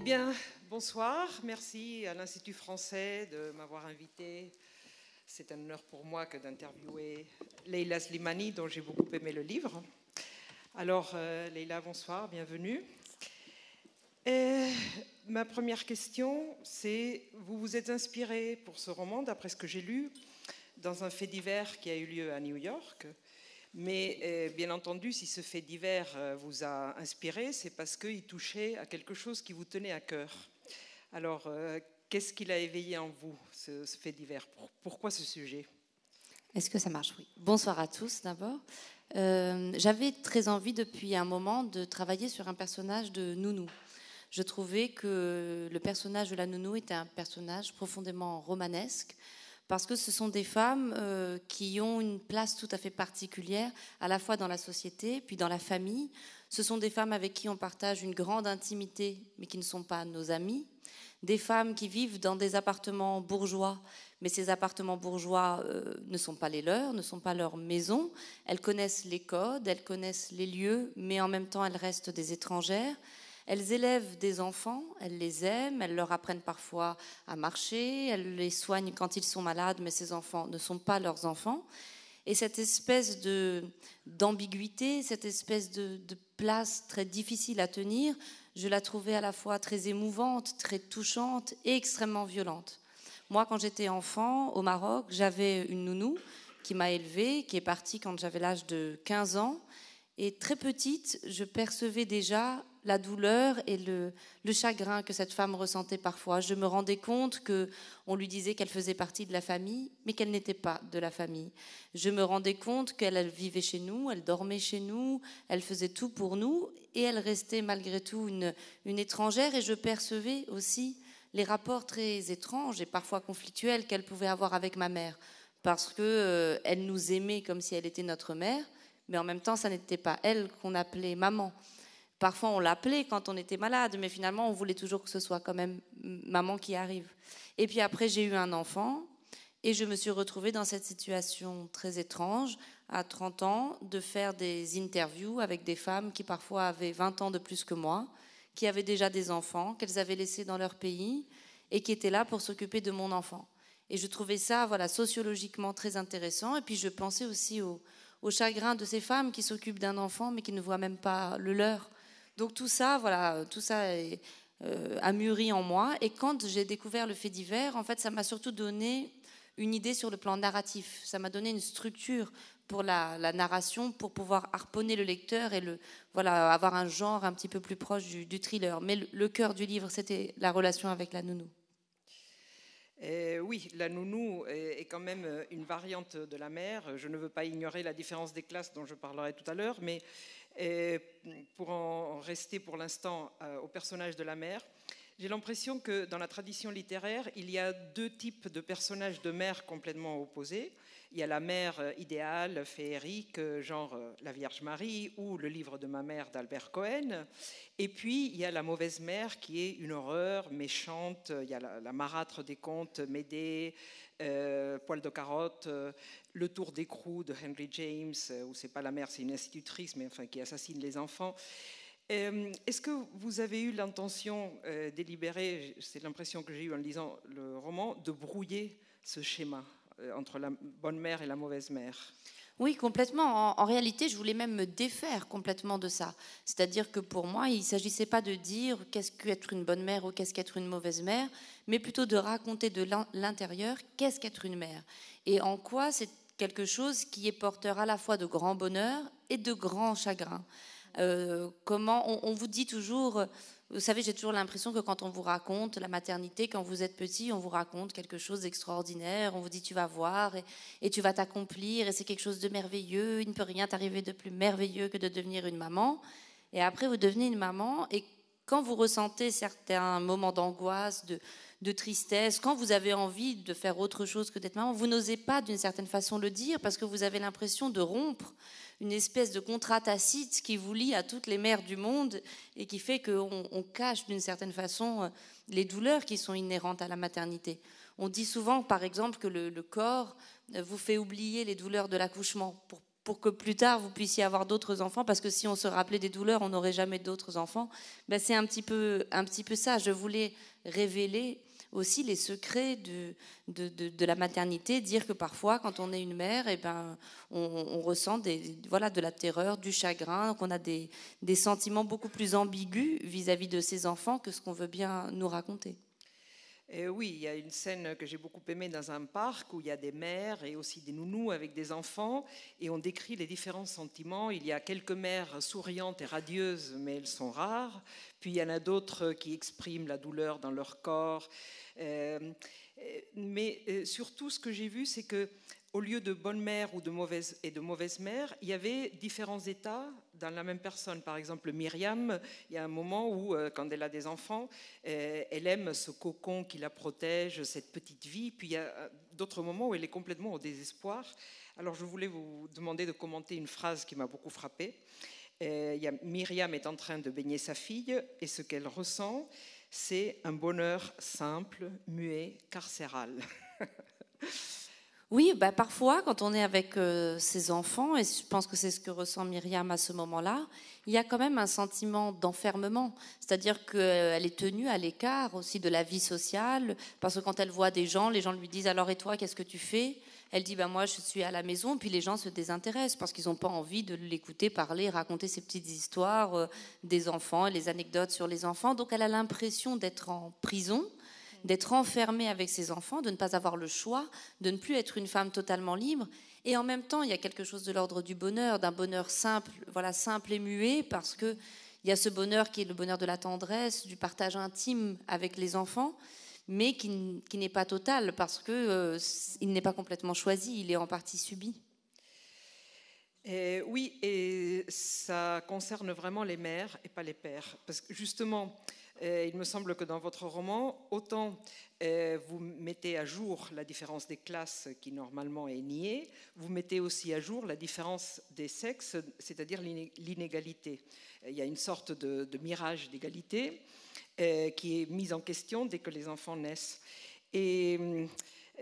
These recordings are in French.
Eh bien, bonsoir. Merci à l'Institut français de m'avoir invité. C'est un honneur pour moi que d'interviewer Leila Slimani, dont j'ai beaucoup aimé le livre. Alors, euh, Leila, bonsoir, bienvenue. ma première question, c'est vous vous êtes inspirée pour ce roman, d'après ce que j'ai lu, dans un fait divers qui a eu lieu à New York, mais euh, bien entendu, si ce fait divers euh, vous a inspiré, c'est parce qu'il touchait à quelque chose qui vous tenait à cœur. Alors, euh, qu'est-ce qu'il a éveillé en vous, ce, fait divers Pourquoi ce sujet Est-ce que ça marche Oui. Bonsoir à tous d'abord. J'avais très envie depuis un moment de travailler sur un personnage de Nounou. Je trouvais que le personnage de la Nounou était un personnage profondément romanesque, parce que ce sont des femmes euh, qui ont une place tout à fait particulière, à la fois dans la société, puis dans la famille. Ce sont des femmes avec qui on partage une grande intimité, mais qui ne sont pas nos amies. Des femmes qui vivent dans des appartements bourgeois, mais ces appartements bourgeois euh, ne sont pas les leurs, ne sont pas leurs maisons. Elles connaissent les codes, elles connaissent les lieux, mais en même temps elles restent des étrangères. Elles élèvent des enfants, elles les aiment, elles leur apprennent parfois à marcher, elles les soignent quand ils sont malades, mais ces enfants ne sont pas leurs enfants. Et cette espèce d'ambiguïté, cette espèce de, de place très difficile à tenir, je la trouvais à la fois très émouvante, très touchante et extrêmement violente. Moi, quand j'étais enfant au Maroc, j'avais une nounou qui m'a élevée, qui est partie quand j'avais l'âge de 15 ans. Et très petite, je percevais déjà la douleur et le, chagrin que cette femme ressentait parfois. Je me rendais compte que on lui disait qu'elle faisait partie de la famille, mais qu'elle n'était pas de la famille. Je me rendais compte qu'elle vivait chez nous, elle dormait chez nous, elle faisait tout pour nous, et elle restait malgré tout une, étrangère. Et je percevais aussi les rapports très étranges et parfois conflictuels qu'elle pouvait avoir avec ma mère, parce que euh, elle nous aimait comme si elle était notre mère, mais en même temps, ça n'était pas elle qu'on appelait maman. Parfois, on l'appelait quand on était malade, mais finalement, on voulait toujours que ce soit quand même maman qui arrive. Et puis après, j'ai eu un enfant et je me suis retrouvée dans cette situation très étrange, à 30 ans, de faire des interviews avec des femmes qui parfois avaient 20 ans de plus que moi, qui avaient déjà des enfants, qu'elles avaient laissés dans leur pays et qui étaient là pour s'occuper de mon enfant. Et je trouvais ça, voilà, sociologiquement très intéressant. Et puis je pensais aussi au, au chagrin de ces femmes qui s'occupent d'un enfant mais qui ne voient même pas le leur donc tout ça, voilà, tout ça est, euh, a mûri en moi. Et quand j'ai découvert le fait divers, en fait, ça m'a surtout donné une idée sur le plan narratif. Ça m'a donné une structure pour la, narration, pour pouvoir harponner le lecteur et le, voilà, avoir un genre un petit peu plus proche du, thriller. Mais le, cœur du livre, c'était la relation avec la nounou. Eh oui, la nounou est, est quand même euh, une variante de la mère. Je ne veux pas ignorer la différence des classes dont je parlerai tout à l'heure, mais et pour en rester pour l'instant euh, au personnage de la mère, j'ai l'impression que dans la tradition littéraire, il y a deux types de personnages de mères complètement opposés. Il y a la mère euh, idéale, féerique, euh, genre euh, la Vierge Marie ou le livre de ma mère d'Albert Cohen. Et puis, il y a la mauvaise mère qui est une horreur, méchante. Il y a la, marâtre des contes, Médée, Poil de carotte, Le tour d'écrou de Henry James, où c'est pas la mère, c'est une institutrice, mais enfin qui assassine les enfants. Est-ce que vous avez eu l'intention délibérée, c'est l'impression que j'ai eue en lisant le roman, de brouiller ce schéma euh, entre la bonne mère et la mauvaise mère. Oui, complètement. En, réalité, je voulais même me défaire complètement de ça. C'est-à-dire que pour moi, il ne s'agissait pas de dire qu'est-ce qu'être une bonne mère ou qu'est-ce qu'être une mauvaise mère, mais plutôt de raconter de l'intérieur qu'est-ce qu'être une mère et en quoi c'est quelque chose qui est porteur à la fois de grands bonheur et de grands chagrins. Euh, comment on, on, vous dit toujours vous savez, j'ai toujours l'impression que quand on vous raconte la maternité, quand vous êtes petit, on vous raconte quelque chose d'extraordinaire, on vous dit tu vas voir et, tu vas t'accomplir et c'est quelque chose de merveilleux, il ne peut rien t'arriver de plus merveilleux que de devenir une maman. Et après, vous devenez une maman et quand vous ressentez certains moments d'angoisse, de, tristesse, quand vous avez envie de faire autre chose que d'être maman, vous n'osez pas d'une certaine façon le dire parce que vous avez l'impression de rompre une espèce de contrat tacite qui vous lie à toutes les mères du monde et qui fait qu'on cache d'une certaine façon euh, les douleurs qui sont inhérentes à la maternité. On dit souvent, par exemple, que le, le corps euh, vous fait oublier les douleurs de l'accouchement pour pour que plus tard vous puissiez avoir d'autres enfants, parce que si on se rappelait des douleurs, on n'aurait jamais d'autres enfants. Ben, c'est un petit, peu, un petit peu ça. Je voulais révéler aussi les secrets de, de, la maternité, dire que parfois, quand on est une mère, eh ben, on, ressent des, voilà, de la terreur, du chagrin, qu'on a des, des sentiments beaucoup plus ambigus vis-à-vis de ses enfants que ce qu'on veut bien nous raconter oui, il y a une scène que j'ai beaucoup aimée dans un parc où il y a des mères et aussi des nounous avec des enfants et on décrit les différents sentiments. Il y a quelques mères souriantes et radieuses, mais elles sont rares. Puis il y en a d'autres qui expriment la douleur dans leur corps. Euh, euh, mais euh, surtout, ce que j'ai vu, c'est que au lieu de bonne mère ou de mauvaise et de mauvaise mère, il y avait différents états dans la même personne. Par exemple, Myriam, il y a un moment où, euh, quand elle a des enfants, euh, elle aime ce cocon qui la protège, cette petite vie. Puis il y a euh, d'autres moments où elle est complètement au désespoir. Alors je voulais vous demander de commenter une phrase qui m'a beaucoup frappée. Il Myriam est en train de baigner sa fille et ce qu'elle ressent, c'est un bonheur simple, muet, carcéral. Oui, bah parfois, quand on est avec euh, ses enfants, et je pense que c'est ce que ressent Myriam à ce moment-là, il y a quand même un sentiment d'enfermement. C'est-à-dire qu'elle est tenue à l'écart aussi de la vie sociale, parce que quand elle voit des gens, les gens lui disent Alors et toi, qu'est-ce que tu fais Elle dit bah, Moi, je suis à la maison, puis les gens se désintéressent, parce qu'ils n'ont pas envie de l'écouter parler, raconter ses petites histoires euh, des enfants les anecdotes sur les enfants. Donc elle a l'impression d'être en prison d'être enfermée avec ses enfants, de ne pas avoir le choix, de ne plus être une femme totalement libre. Et en même temps, il y a quelque chose de l'ordre du bonheur, d'un bonheur simple, voilà, simple et muet, parce que il y a ce bonheur qui est le bonheur de la tendresse, du partage intime avec les enfants, mais qui, qui n'est pas total parce que euh, il n'est pas complètement choisi, il est en partie subi. oui, et ça concerne vraiment les mères et pas les pères, parce que justement. Euh, il me semble que dans votre roman, autant euh, vous mettez à jour la différence des classes qui normalement est niée, vous mettez aussi à jour la différence des sexes, c'est-à-dire l'inégalité. Euh, il y a une sorte de, mirage d'égalité qui est mise en question dès que les enfants naissent. Et hum,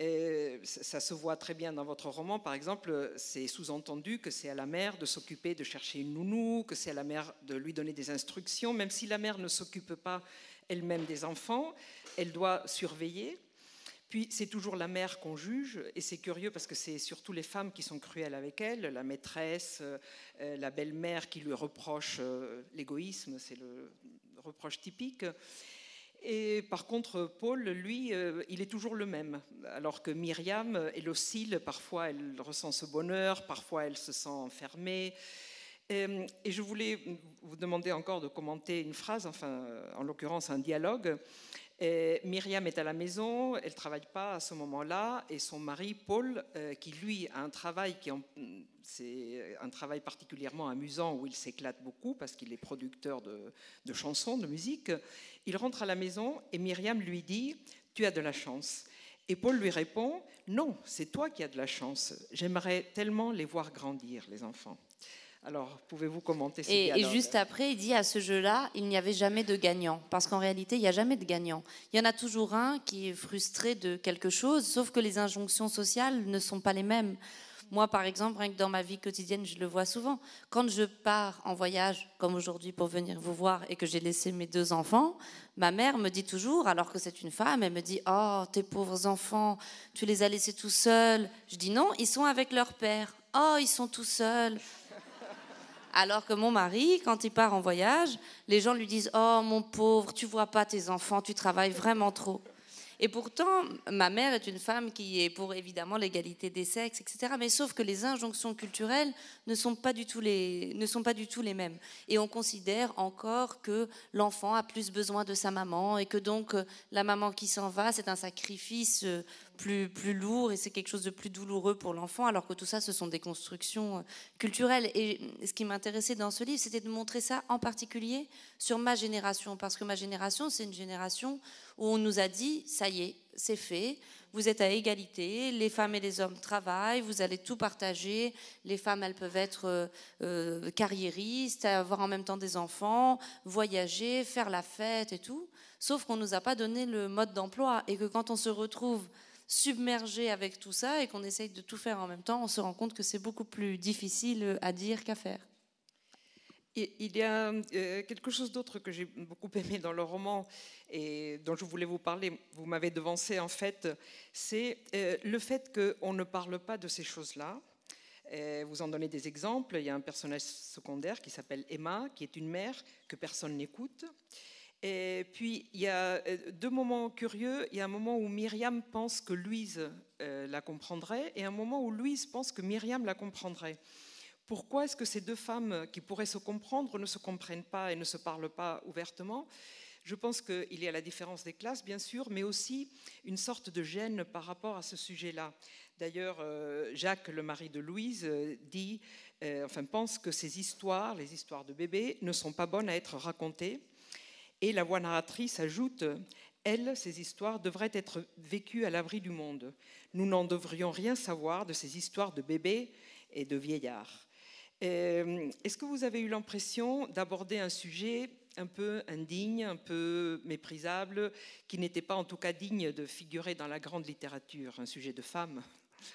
et ça se voit très bien dans votre roman, par exemple, c'est sous-entendu que c'est à la mère de s'occuper de chercher une nounou, que c'est à la mère de lui donner des instructions, même si la mère ne s'occupe pas elle-même des enfants, elle doit surveiller. Puis c'est toujours la mère qu'on juge, et c'est curieux parce que c'est surtout les femmes qui sont cruelles avec elle, la maîtresse, euh, euh, la belle-mère qui lui reproche euh, l'égoïsme, c'est le reproche typique. Et par contre, Paul, lui, euh, il est toujours le même. Alors que Myriam, elle oscille, parfois elle ressent ce bonheur, parfois elle se sent enfermée. Et, euh, et je voulais vous demander encore de commenter une phrase, enfin, en l'occurrence, un dialogue. Et Myriam est à la maison, elle ne travaille pas à ce moment-là, et son mari, Paul, euh, qui lui a un travail qui c'est un travail particulièrement amusant où il s'éclate beaucoup parce qu'il est producteur de, de chansons, de musique, il rentre à la maison et Myriam lui dit Tu as de la chance. Et Paul lui répond Non, c'est toi qui as de la chance. J'aimerais tellement les voir grandir, les enfants. Alors, pouvez-vous commenter ce et, juste après, il dit à ce jeu-là, il n'y avait jamais de gagnant. Parce qu'en réalité, il n'y a jamais de gagnant. Il y en a toujours un qui est frustré de quelque chose, sauf que les injonctions sociales ne sont pas les mêmes. Moi, par exemple, dans ma vie quotidienne, je le vois souvent. Quand je pars en voyage, comme aujourd'hui pour venir vous voir, et que j'ai laissé mes deux enfants, ma mère me dit toujours, alors que c'est une femme, elle me dit Oh, tes pauvres enfants, tu les as laissés tout seuls. Je dis Non, ils sont avec leur père. Oh, ils sont tout seuls. Alors que mon mari, quand il part en voyage, les gens lui disent Oh mon pauvre, tu vois pas tes enfants, tu travailles vraiment trop. Et pourtant, ma mère est une femme qui est pour évidemment l'égalité des sexes, etc. Mais sauf que les injonctions culturelles ne sont pas du tout les, ne sont pas du tout les mêmes. Et on considère encore que l'enfant a plus besoin de sa maman et que donc euh, la maman qui s'en va, c'est un sacrifice euh, plus, lourd et c'est quelque chose de plus douloureux pour l'enfant, alors que tout ça, ce sont des constructions euh, culturelles. Et ce qui m'intéressait dans ce livre, c'était de montrer ça en particulier sur ma génération, parce que ma génération, c'est une génération où on nous a dit, ça y est, c'est fait, vous êtes à égalité, les femmes et les hommes travaillent, vous allez tout partager, les femmes, elles peuvent être euh, euh, carriéristes, avoir en même temps des enfants, voyager, faire la fête et tout, sauf qu'on ne nous a pas donné le mode d'emploi et que quand on se retrouve submergé avec tout ça et qu'on essaye de tout faire en même temps, on se rend compte que c'est beaucoup plus difficile à dire qu'à faire. il y a euh, quelque chose d'autre que j'ai beaucoup aimé dans le roman et dont je voulais vous parler, vous m'avez devancé en fait, c'est euh, le fait qu'on ne parle pas de ces choses-là. Euh, vous en donnez des exemples. Il y a un personnage secondaire qui s'appelle Emma, qui est une mère que personne n'écoute. Et puis, il y a euh, deux moments curieux. Il y a un moment où Myriam pense que Louise euh, la comprendrait et un moment où Louise pense que Myriam la comprendrait. Pourquoi est-ce que ces deux femmes qui pourraient se comprendre ne se comprennent pas et ne se parlent pas ouvertement Je pense qu'il y a la différence des classes, bien sûr, mais aussi une sorte de gêne par rapport à ce sujet-là. D'ailleurs, euh, Jacques, le mari de Louise, dit, enfin, pense que ces histoires, les histoires de bébés, ne sont pas bonnes à être racontées et la voix narratrice ajoute Elles, ces histoires devraient être vécues à l'abri du monde. Nous n'en devrions rien savoir de ces histoires de bébés et de vieillards. Euh, est-ce que vous avez eu l'impression d'aborder un sujet un peu indigne, un peu méprisable, qui n'était pas en tout cas digne de figurer dans la grande littérature, un sujet de femme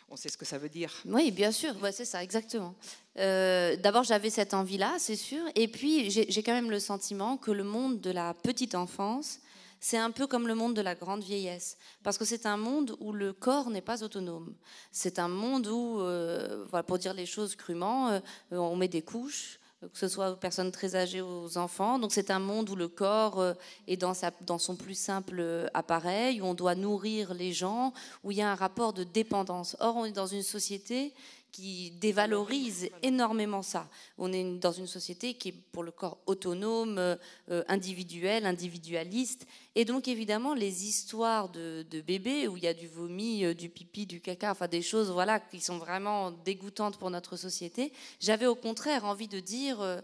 on sait ce que ça veut dire. Oui, bien sûr, c'est ça, exactement. Euh, d'abord, j'avais cette envie-là, c'est sûr. Et puis, j'ai quand même le sentiment que le monde de la petite enfance, c'est un peu comme le monde de la grande vieillesse, parce que c'est un monde où le corps n'est pas autonome. C'est un monde où, euh, pour dire les choses crûment, euh, on met des couches, que ce soit aux personnes très âgées, aux enfants. Donc c'est un monde où le corps euh, est dans, dans son plus simple euh, appareil, où on doit nourrir les gens, où il y a un rapport de dépendance. Or, on est dans une société qui dévalorise énormément ça. On est dans une société qui est pour le corps autonome, euh, individuel, individualiste. Et donc, évidemment, les histoires de, bébés où il y a du vomi, euh, du pipi, du caca, enfin des choses voilà, qui sont vraiment dégoûtantes pour notre société, j'avais au contraire envie de dire, euh,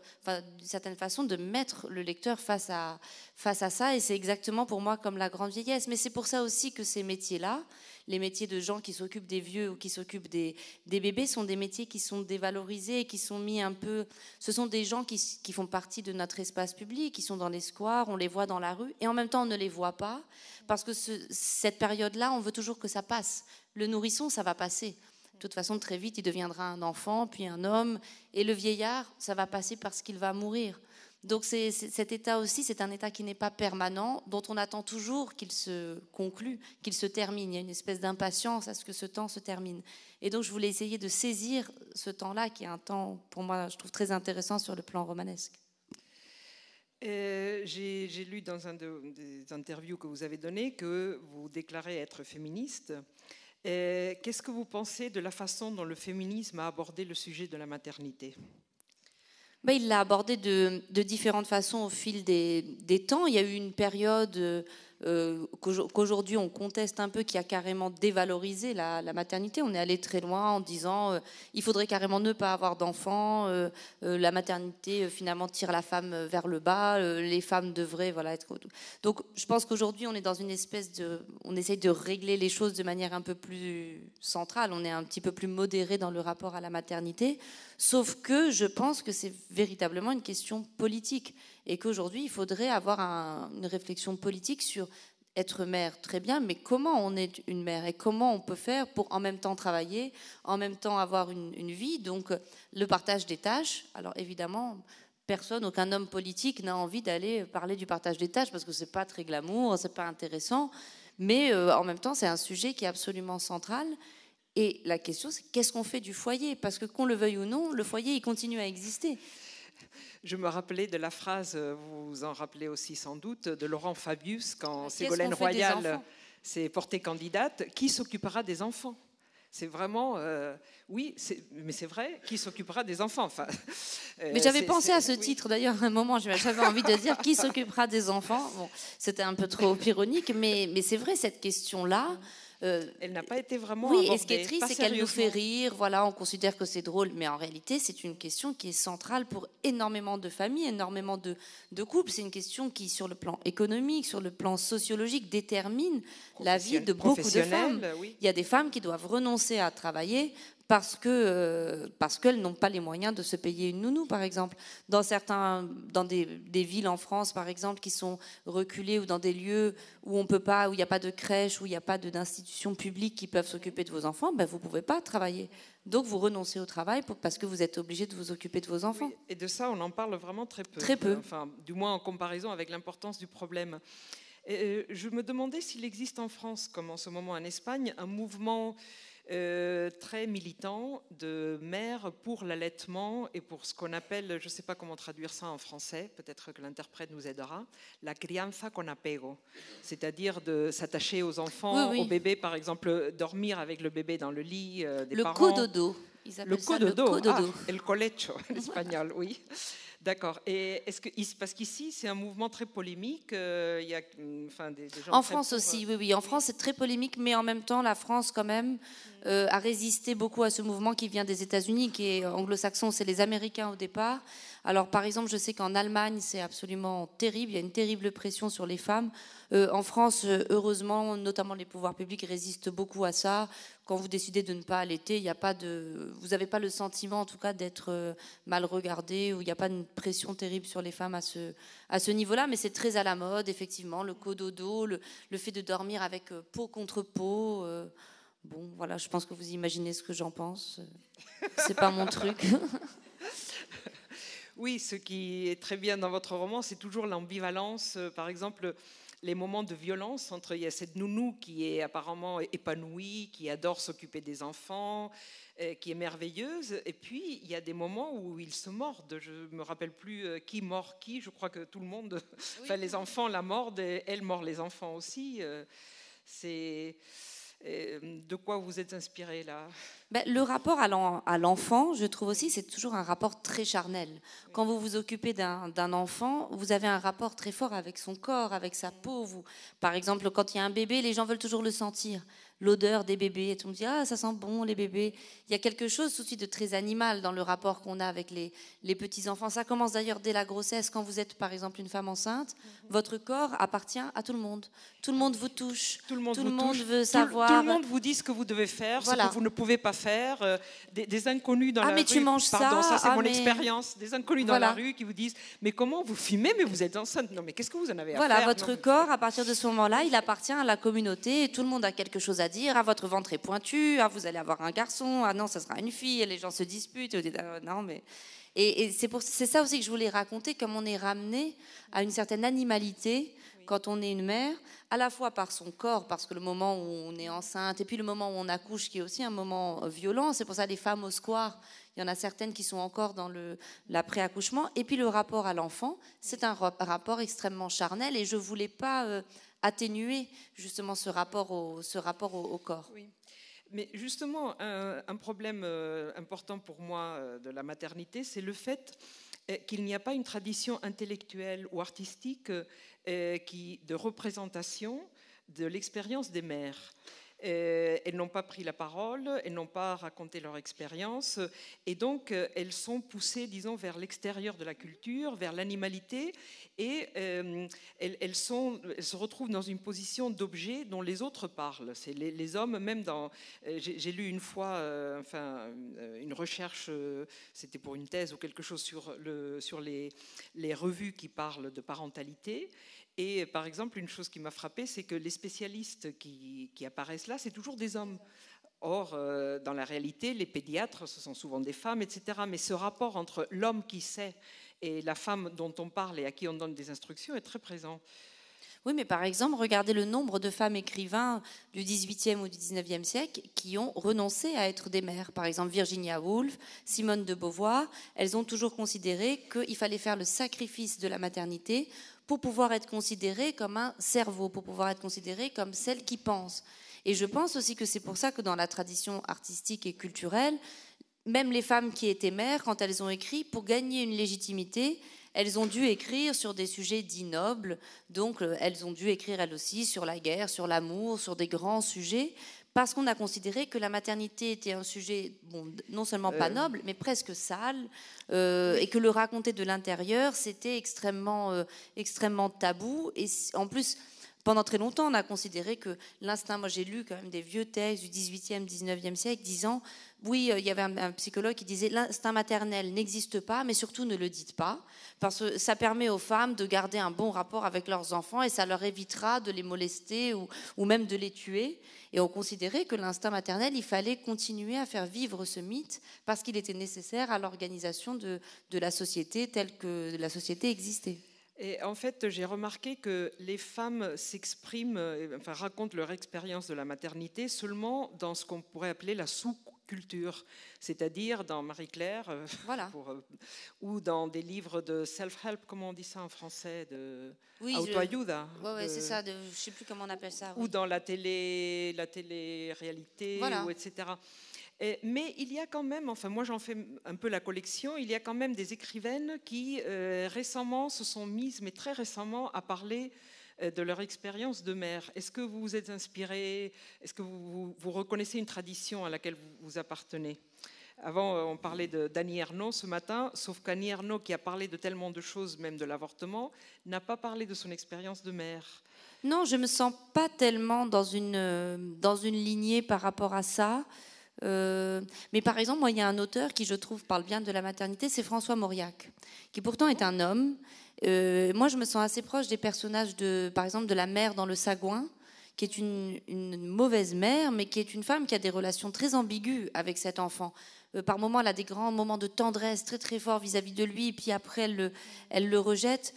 d'une certaine façon, de mettre le lecteur face face à ça. Et c'est exactement pour moi comme la grande vieillesse. Mais c'est pour ça aussi que ces métiers-là, les métiers de gens qui s'occupent des vieux ou qui s'occupent des, bébés sont des métiers qui sont dévalorisés, et qui sont mis un peu. Ce sont des gens qui, font partie de notre espace public, qui sont dans les squares, on les voit dans la rue, et en même temps on ne les voit pas, parce que cette période-là, on veut toujours que ça passe. Le nourrisson, ça va passer. De toute façon, très vite, il deviendra un enfant, puis un homme, et le vieillard, ça va passer parce qu'il va mourir. Donc cet état aussi, c'est un état qui n'est pas permanent, dont on attend toujours qu'il se conclue, qu'il se termine. Il y a une espèce d'impatience à ce que ce temps se termine. Et donc je voulais essayer de saisir ce temps-là, qui est un temps, pour moi, je trouve très intéressant sur le plan romanesque. Euh, j'ai lu dans un des interviews que vous avez données que vous déclarez être féministe. Euh, qu'est-ce que vous pensez de la façon dont le féminisme a abordé le sujet de la maternité bah, il l'a abordé de, différentes façons au fil des, temps. Il y a eu une période euh, euh, qu'aujourd'hui on conteste un peu, qui a carrément dévalorisé la, maternité. On est allé très loin en disant euh, il faudrait carrément ne pas avoir d'enfants, euh, la maternité finalement tire la femme vers le bas, les femmes devraient voilà être. Donc je pense qu'aujourd'hui on est dans une espèce de, on essaye de régler les choses de manière un peu plus centrale. On est un petit peu plus modéré dans le rapport à la maternité, sauf que je pense que c'est véritablement une question politique et qu'aujourd'hui, il faudrait avoir une réflexion politique sur être mère, très bien, mais comment on est une mère et comment on peut faire pour en même temps travailler, en même temps avoir une, vie, donc le partage des tâches. Alors évidemment, personne, aucun homme politique n'a envie d'aller parler du partage des tâches parce que c'est pas très glamour, c'est pas intéressant, mais euh, en même temps, c'est un sujet qui est absolument central. Et la question, c'est qu'est-ce qu'on fait du foyer Parce que qu'on le veuille ou non, le foyer, il continue à exister je me rappelais de la phrase, vous euh, vous en rappelez aussi sans doute, de Laurent Fabius quand ah, Ségolène Royal euh, s'est portée candidate. Qui s'occupera des enfants c'est vraiment, euh, oui, mais c'est vrai, qui s'occupera des enfants enfin, Mais j'avais pensé à ce titre d'ailleurs, un moment, j'avais envie de dire qui s'occupera des enfants. Bon, c'était un peu trop ironique, mais c'est vrai, cette question-là, euh, elle n'a pas été vraiment. Oui, et ce qui est triste, c'est qu'elle nous fait rire. Voilà, on considère que c'est drôle, mais en réalité, c'est une question qui est centrale pour énormément de familles, énormément de, couples. C'est une question qui, sur le plan économique, sur le plan sociologique, détermine la vie de beaucoup de femmes. Il y a des femmes qui doivent renoncer à travailler parce que euh, parce qu'elles n'ont pas les moyens de se payer une nounou, par exemple. Dans certains, dans des, des, villes en France, par exemple, qui sont reculées ou dans des lieux où on peut pas, où il n'y a pas de crèche, où il n'y a pas d'institutions publiques qui peuvent s'occuper de vos enfants, ben vous pouvez pas travailler. Donc vous renoncez au travail parce que vous êtes obligé de vous occuper de vos enfants. et de ça, on en parle vraiment très peu. Très peu. Enfin, du moins en comparaison avec l'importance du problème. Euh, je me demandais s'il existe en France, comme en ce moment en Espagne, un mouvement euh, très militant de mère pour l'allaitement et pour ce qu'on appelle, je ne sais pas comment traduire ça en français, peut-être que l'interprète nous aidera, la crianza con apego, c'est-à-dire de s'attacher aux enfants, au bébé aux bébés, par exemple, dormir avec le bébé dans le lit euh, des parents. Le cododo le cododo. le cododo. Ah, el colecho, espagnol, oui. D'accord. Et est-ce que parce qu'ici c'est un mouvement très polémique, euh, il y a mm, En France aussi, euh, oui, oui. En France c'est très polémique, mais en même temps la France quand même mm. euh, a résisté beaucoup à ce mouvement qui vient des États-Unis, qui est anglo-saxon, c'est les Américains au départ, alors par exemple, je sais qu'en Allemagne, c'est absolument terrible, il y a une terrible pression sur les femmes. Euh, en France, euh, heureusement, notamment les pouvoirs publics résistent beaucoup à ça. Quand vous décidez de ne pas allaiter, il a pas de, vous n'avez pas le sentiment, en tout cas, d'être euh, mal regardé ou il n'y a pas une pression terrible sur les femmes à ce, niveau-là. Mais c'est très à la mode, effectivement, le cododo, le, le fait de dormir avec peau contre peau. bon, voilà, je pense que vous imaginez ce que j'en pense. C'est pas mon truc. Oui, ce qui est très bien dans votre roman, c'est toujours l'ambivalence. Euh, par exemple, les moments de violence entre il y a cette nounou qui est apparemment épanouie, qui adore s'occuper des enfants, euh, qui est merveilleuse, et puis il y a des moments où ils se mordent. Je me rappelle plus euh, qui mord qui. Je crois que tout le monde, enfin les enfants la mordent, et elle mord les enfants aussi. c'est euh, de quoi vous êtes inspiré là ben, Le rapport à l'enfant, je trouve aussi, c'est toujours un rapport très charnel. Quand vous vous occupez d'un enfant, vous avez un rapport très fort avec son corps, avec sa peau. Vous, par exemple, quand il y a un bébé, les gens veulent toujours le sentir l'odeur des bébés. Et tout le monde dit Ah, ça sent bon, les bébés. Il y a quelque chose tout de de très animal dans le rapport qu'on a avec les, les petits-enfants. Ça commence d'ailleurs dès la grossesse. Quand vous êtes, par exemple, une femme enceinte, mhm. votre corps appartient à tout le monde. Tout le monde vous touche. Tout le monde, veut savoir. Tout le monde vous dit ce que vous devez faire, ce que vous ne pouvez pas faire. Euh, des, inconnus dans ah, la mais Tu manges Pardon, ça, c'est ah, mon expérience. Des inconnus dans la rue qui vous disent Mais comment vous fumez, mais vous êtes enceinte Non, mais qu'est-ce que vous en avez à faire Voilà, votre corps, à partir de ce moment-là, il appartient à la communauté et tout le monde a quelque chose à à dire ah, votre ventre est pointu, ah, vous allez avoir un garçon, ah non, ça sera une fille, et les gens se disputent. Ah, non, mais... Et, et c'est ça aussi que je voulais raconter, comme on est ramené à une certaine animalité quand on est une mère, à la fois par son corps, parce que le moment où on est enceinte, et puis le moment où on accouche, qui est aussi un moment euh, violent, c'est pour ça les femmes au square, il y en a certaines qui sont encore dans l'après-accouchement, et puis le rapport à l'enfant, c'est un rapport extrêmement charnel, et je voulais pas... Euh, atténuer justement ce rapport au, corps. Oui. Mais justement, un, problème euh, important pour moi euh, de la maternité, c'est le fait euh, qu'il n'y a pas une tradition intellectuelle ou artistique de représentation de l'expérience des mères. Euh, elles n'ont pas pris la parole, elles n'ont pas raconté leur expérience, et donc euh, elles sont poussées, disons, vers l'extérieur de la culture, vers l'animalité, et euh, elles, sont, se retrouvent dans une position d'objet dont les autres parlent. C'est les, hommes, même dans... J'ai lu une fois, enfin, une recherche, c'était pour une thèse ou quelque chose sur, le, sur les, les revues qui parlent de parentalité, et par exemple, une chose qui m'a frappée, c'est que les spécialistes qui, apparaissent là, c'est toujours des hommes. Or, euh, dans la réalité, les pédiatres, ce sont souvent des femmes, etc. Mais ce rapport entre l'homme qui sait et la femme dont on parle et à qui on donne des instructions est très présent. Oui, mais par exemple, regardez le nombre de femmes écrivains du 18e ou du 19e siècle qui ont renoncé à être des mères. Par exemple, Virginia Woolf, Simone de Beauvoir, elles ont toujours considéré qu'il fallait faire le sacrifice de la maternité pour pouvoir être considérée comme un cerveau, pour pouvoir être considérée comme celle qui pense. Et je pense aussi que c'est pour ça que dans la tradition artistique et culturelle, même les femmes qui étaient mères, quand elles ont écrit, pour gagner une légitimité, elles ont dû écrire sur des sujets dits nobles, donc euh, elles ont dû écrire elles aussi sur la guerre, sur l'amour, sur des grands sujets, parce qu'on a considéré que la maternité était un sujet non seulement pas euh. noble, mais presque sale, euh, et que le raconter de l'intérieur, c'était extrêmement, euh, extrêmement tabou. Et en plus, pendant très longtemps, on a considéré que l'instinct, moi j'ai lu quand même des vieux textes du 18e, 19e siècle disant oui, euh, il y avait un, psychologue qui disait l'instinct maternel n'existe pas, mais surtout ne le dites pas, parce que ça permet aux femmes de garder un bon rapport avec leurs enfants et ça leur évitera de les molester ou, ou même de les tuer. Et on considérait que l'instinct maternel, il fallait continuer à faire vivre ce mythe parce qu'il était nécessaire à l'organisation de, de la société telle que la société existait. Et en fait, j'ai remarqué que les femmes s'expriment, euh, enfin racontent leur expérience de la maternité seulement dans ce qu'on pourrait appeler la sous culture, c'est-à-dire dans Marie-Claire, euh, euh, ou dans des livres de self-help, comment on dit ça en français, de oui, c'est ça, je sais plus comment on appelle ça. Ou dans la télé, la télé-réalité, etc. mais il y a quand même, enfin moi j'en fais un peu la collection, il y a quand même des écrivaines qui euh, récemment se sont mises, mais très récemment, à parler euh, de leur expérience de mère. Est-ce que vous vous êtes inspiré Est-ce que vous, reconnaissez une tradition à laquelle vous, appartenez avant, euh, on parlait d'Annie Ernaux ce matin, sauf qu'Annie Ernaux, qui a parlé de tellement de choses, même de l'avortement, n'a pas parlé de son expérience de mère. Non, je ne me sens pas tellement dans une, euh, dans une lignée par rapport à ça. mais par exemple, moi, il y a un auteur qui, je trouve, parle bien de la maternité, c'est François Mauriac, qui pourtant est un homme, euh, moi, je me sens assez proche des personnages de, par exemple, de la mère dans Le Sagouin, qui est une, mauvaise mère, mais qui est une femme qui a des relations très ambiguës avec cet enfant. Euh, par moments, elle a des grands moments de tendresse très très forts vis-à-vis de lui, et puis après, elle le, rejette.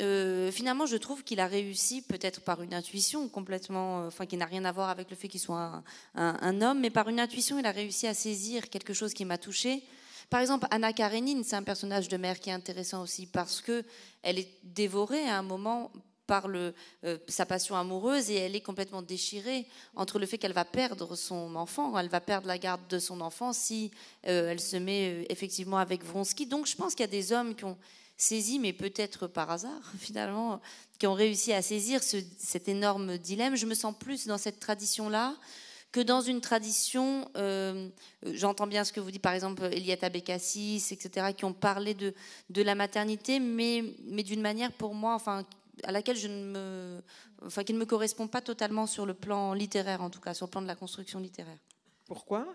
Euh, finalement, je trouve qu'il a réussi, peut-être par une intuition complètement, enfin, qui n'a rien à voir avec le fait qu'il soit un, homme, mais par une intuition, il a réussi à saisir quelque chose qui m'a touchée, par exemple, Anna Karenine, c'est un personnage de mère qui est intéressant aussi parce que elle est dévorée à un moment par euh, sa passion amoureuse et elle est complètement déchirée entre le fait qu'elle va perdre son enfant, elle va perdre la garde de son enfant si euh, elle se met euh, effectivement avec Vronsky. Donc je pense qu'il y a des hommes qui ont saisi, mais peut-être par hasard finalement, qui ont réussi à saisir cet énorme dilemme. Je me sens plus dans cette tradition-là que dans une tradition, euh, j'entends bien ce que vous dites, par exemple Eliette Abécassis, etc., qui ont parlé de, de la maternité, mais, mais d'une manière pour moi, enfin, à laquelle je ne me, enfin, qui ne me correspond pas totalement sur le plan littéraire, en tout cas, sur le plan de la construction littéraire. Pourquoi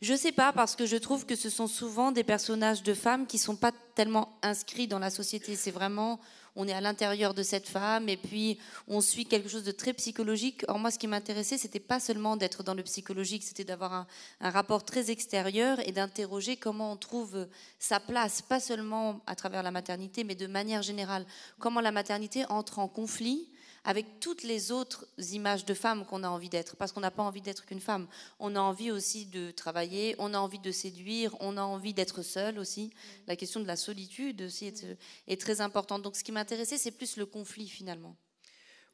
je ne sais pas, parce que je trouve que ce sont souvent des personnages de femmes qui ne sont pas tellement inscrits dans la société. C'est vraiment on est à l'intérieur de cette femme et puis on suit quelque chose de très psychologique. Or, moi, ce qui m'intéressait, c'était pas seulement d'être dans le psychologique, c'était d'avoir un, un, rapport très extérieur et d'interroger comment on trouve sa place, pas seulement à travers la maternité, mais de manière générale. Comment la maternité entre en conflit avec toutes les autres images de femmes qu'on a envie d'être, parce qu'on n'a pas envie d'être qu'une femme. On a envie aussi de travailler, on a envie de séduire, on a envie d'être seule aussi. La question de la solitude aussi est, est très importante. Donc ce qui m'intéressait, c'est plus le conflit finalement.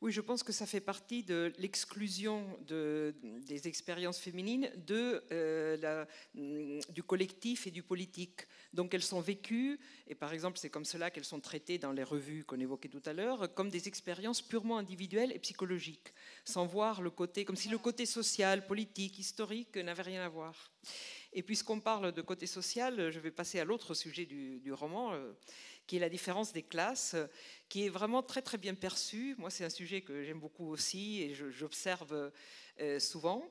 Oui, je pense que ça fait partie de l'exclusion de, des expériences féminines de, euh, la, mm, du collectif et du politique. Donc elles sont vécues, et par exemple c'est comme cela qu'elles sont traitées dans les revues qu'on évoquait tout à l'heure, comme des expériences purement individuelles et psychologiques, sans voir le côté, comme si le côté social, politique, historique n'avait rien à voir. Et puisqu'on parle de côté social, je vais passer à l'autre sujet du, du roman. Euh, qui est la différence des classes, qui est vraiment très très bien perçue. Moi, c'est un sujet que j'aime beaucoup aussi et j'observe euh, souvent.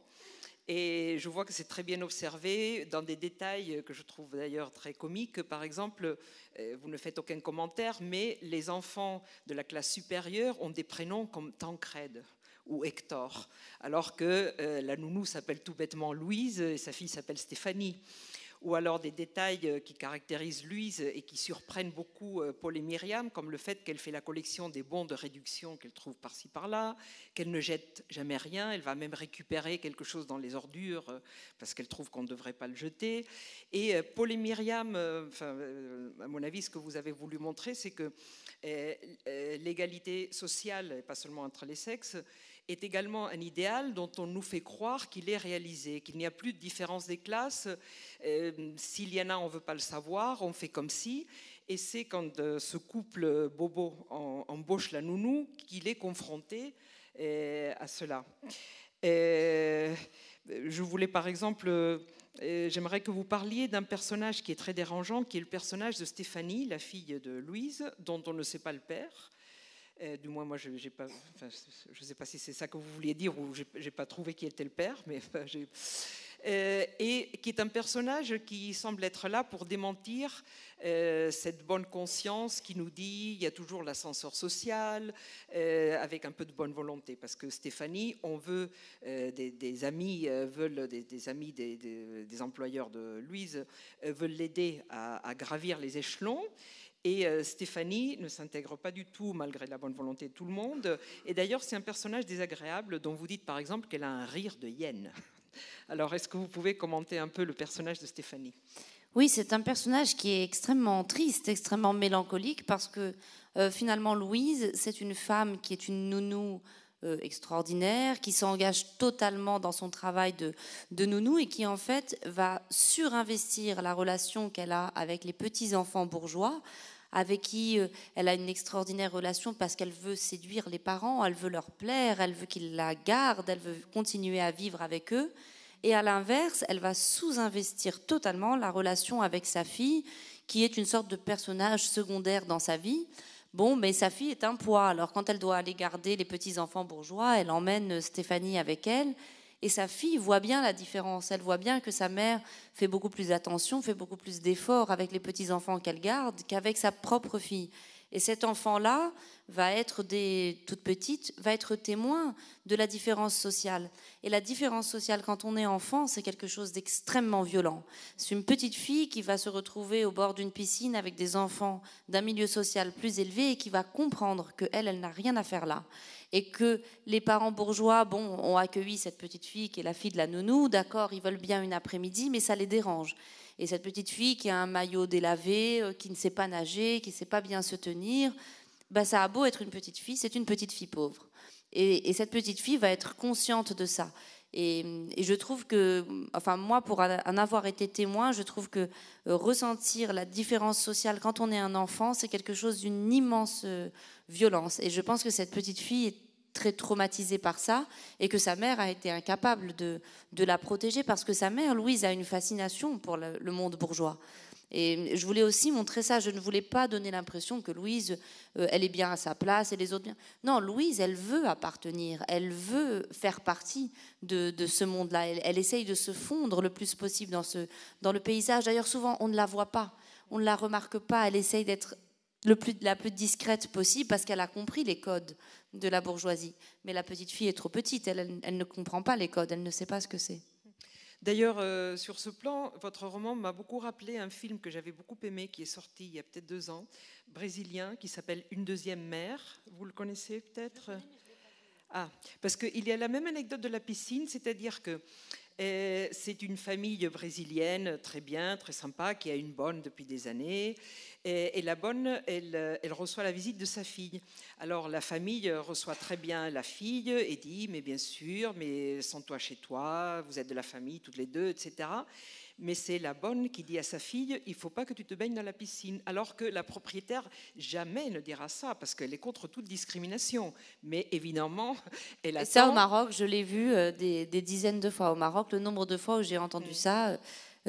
Et je vois que c'est très bien observé dans des détails que je trouve d'ailleurs très comiques. Par exemple, euh, vous ne faites aucun commentaire, mais les enfants de la classe supérieure ont des prénoms comme Tancred ou Hector, alors que euh, la nounou s'appelle tout bêtement Louise et sa fille s'appelle Stéphanie ou alors des détails euh, qui caractérisent Louise et qui surprennent beaucoup euh, Paul et Myriam, comme le fait qu'elle fait la collection des bons de réduction qu'elle trouve par-ci par-là, qu'elle ne jette jamais rien, elle va même récupérer quelque chose dans les ordures euh, parce qu'elle trouve qu'on ne devrait pas le jeter. Et Paul et Myriam, à mon avis, ce que vous avez voulu montrer, c'est que l'égalité sociale, et pas seulement entre les sexes, est également un idéal dont on nous fait croire qu'il est réalisé, qu'il n'y a plus de différence des classes. Euh, s'il y en a, on ne veut pas le savoir, on fait comme si. Et c'est quand euh, ce couple bobo embauche la nounou qu'il est confronté euh, à cela. je voulais par exemple j'aimerais que vous parliez d'un personnage qui est très dérangeant, qui est le personnage de Stéphanie, la fille de Louise, dont on ne sait pas le père. Euh, du moins, moi, je ne sais pas si c'est ça que vous vouliez dire ou n'ai pas trouvé qui était le père, mais euh, et qui est un personnage qui semble être là pour démentir euh, cette bonne conscience qui nous dit il y a toujours l'ascenseur social avec un peu de bonne volonté parce que Stéphanie, on veut des, amis veulent des, amis des, employeurs de Louise veulent l'aider à, à gravir les échelons. Et euh, Stéphanie ne s'intègre pas du tout, malgré la bonne volonté de tout le monde. Et d'ailleurs, c'est un personnage désagréable dont vous dites, par exemple, qu'elle a un rire de hyène. Alors, est-ce que vous pouvez commenter un peu le personnage de Stéphanie Oui, c'est un personnage qui est extrêmement triste, extrêmement mélancolique, parce que euh, finalement, Louise, c'est une femme qui est une nounou euh, extraordinaire, qui s'engage totalement dans son travail de, de, nounou et qui en fait va surinvestir la relation qu'elle a avec les petits-enfants bourgeois avec qui euh, elle a une extraordinaire relation parce qu'elle veut séduire les parents, elle veut leur plaire, elle veut qu'ils la gardent, elle veut continuer à vivre avec eux. Et à l'inverse, elle va sous-investir totalement la relation avec sa fille, qui est une sorte de personnage secondaire dans sa vie. Bon, mais sa fille est un poids. Alors quand elle doit aller garder les petits-enfants bourgeois, elle emmène euh, Stéphanie avec elle. Et sa fille voit bien la différence. Elle voit bien que sa mère fait beaucoup plus d'attention, fait beaucoup plus d'efforts avec les petits-enfants qu'elle garde qu'avec sa propre fille. Et cet enfant-là va être, toute petite, va être témoin de la différence sociale. Et la différence sociale, quand on est enfant, c'est quelque chose d'extrêmement violent. C'est une petite fille qui va se retrouver au bord d'une piscine avec des enfants d'un milieu social plus élevé et qui va comprendre que elle, elle n'a rien à faire là et que les parents bourgeois, bon, ont accueilli cette petite fille qui est la fille de la nounou, d'accord, ils veulent bien une après-midi, mais ça les dérange. Et cette petite fille qui a un maillot délavé, euh, qui ne sait pas nager, qui ne sait pas bien se tenir, bah, ça a beau être une petite fille, c'est une petite fille pauvre. Et, cette petite fille va être consciente de ça. Et, et, je trouve que, enfin moi, pour en avoir été témoin, je trouve que euh, ressentir la différence sociale quand on est un enfant, c'est quelque chose d'une immense euh, violence. Et je pense que cette petite fille est très traumatisée par ça et que sa mère a été incapable de, de la protéger parce que sa mère, Louise, a une fascination pour le, monde bourgeois. Et je voulais aussi montrer ça. Je ne voulais pas donner l'impression que Louise, euh, elle est bien à sa place et les autres bien. Non, Louise, elle veut appartenir, elle veut faire partie de, ce monde-là. Elle, elle, essaye de se fondre le plus possible dans, ce, dans le paysage. D'ailleurs, souvent, on ne la voit pas, on ne la remarque pas. Elle essaye d'être plus, la plus discrète possible parce qu'elle a compris les codes de la bourgeoisie. Mais la petite fille est trop petite, elle, ne comprend pas les codes, elle ne sait pas ce que c'est. D'ailleurs, euh, sur ce plan, votre roman m'a beaucoup rappelé un film que j'avais beaucoup aimé, qui est sorti il y a peut-être deux ans, brésilien, qui s'appelle Une deuxième mère. Vous le connaissez peut-être ah, parce qu'il y a la même anecdote de la piscine, c'est-à-dire que euh, c'est une famille brésilienne très bien, très sympa, qui a une bonne depuis des années. Et, la bonne, elle, reçoit la visite de sa fille. Alors la famille reçoit très bien la fille et dit, mais bien sûr, mais sans toi chez toi, vous êtes de la famille toutes les deux, etc mais c'est la bonne qui dit à sa fille, il faut pas que tu te baignes dans la piscine, alors que la propriétaire jamais ne dira ça, parce qu'elle est contre toute discrimination. Mais évidemment, elle a... ça au Maroc, je l'ai vu euh, des, dizaines de fois. Au Maroc, le nombre de fois où j'ai entendu ça, euh,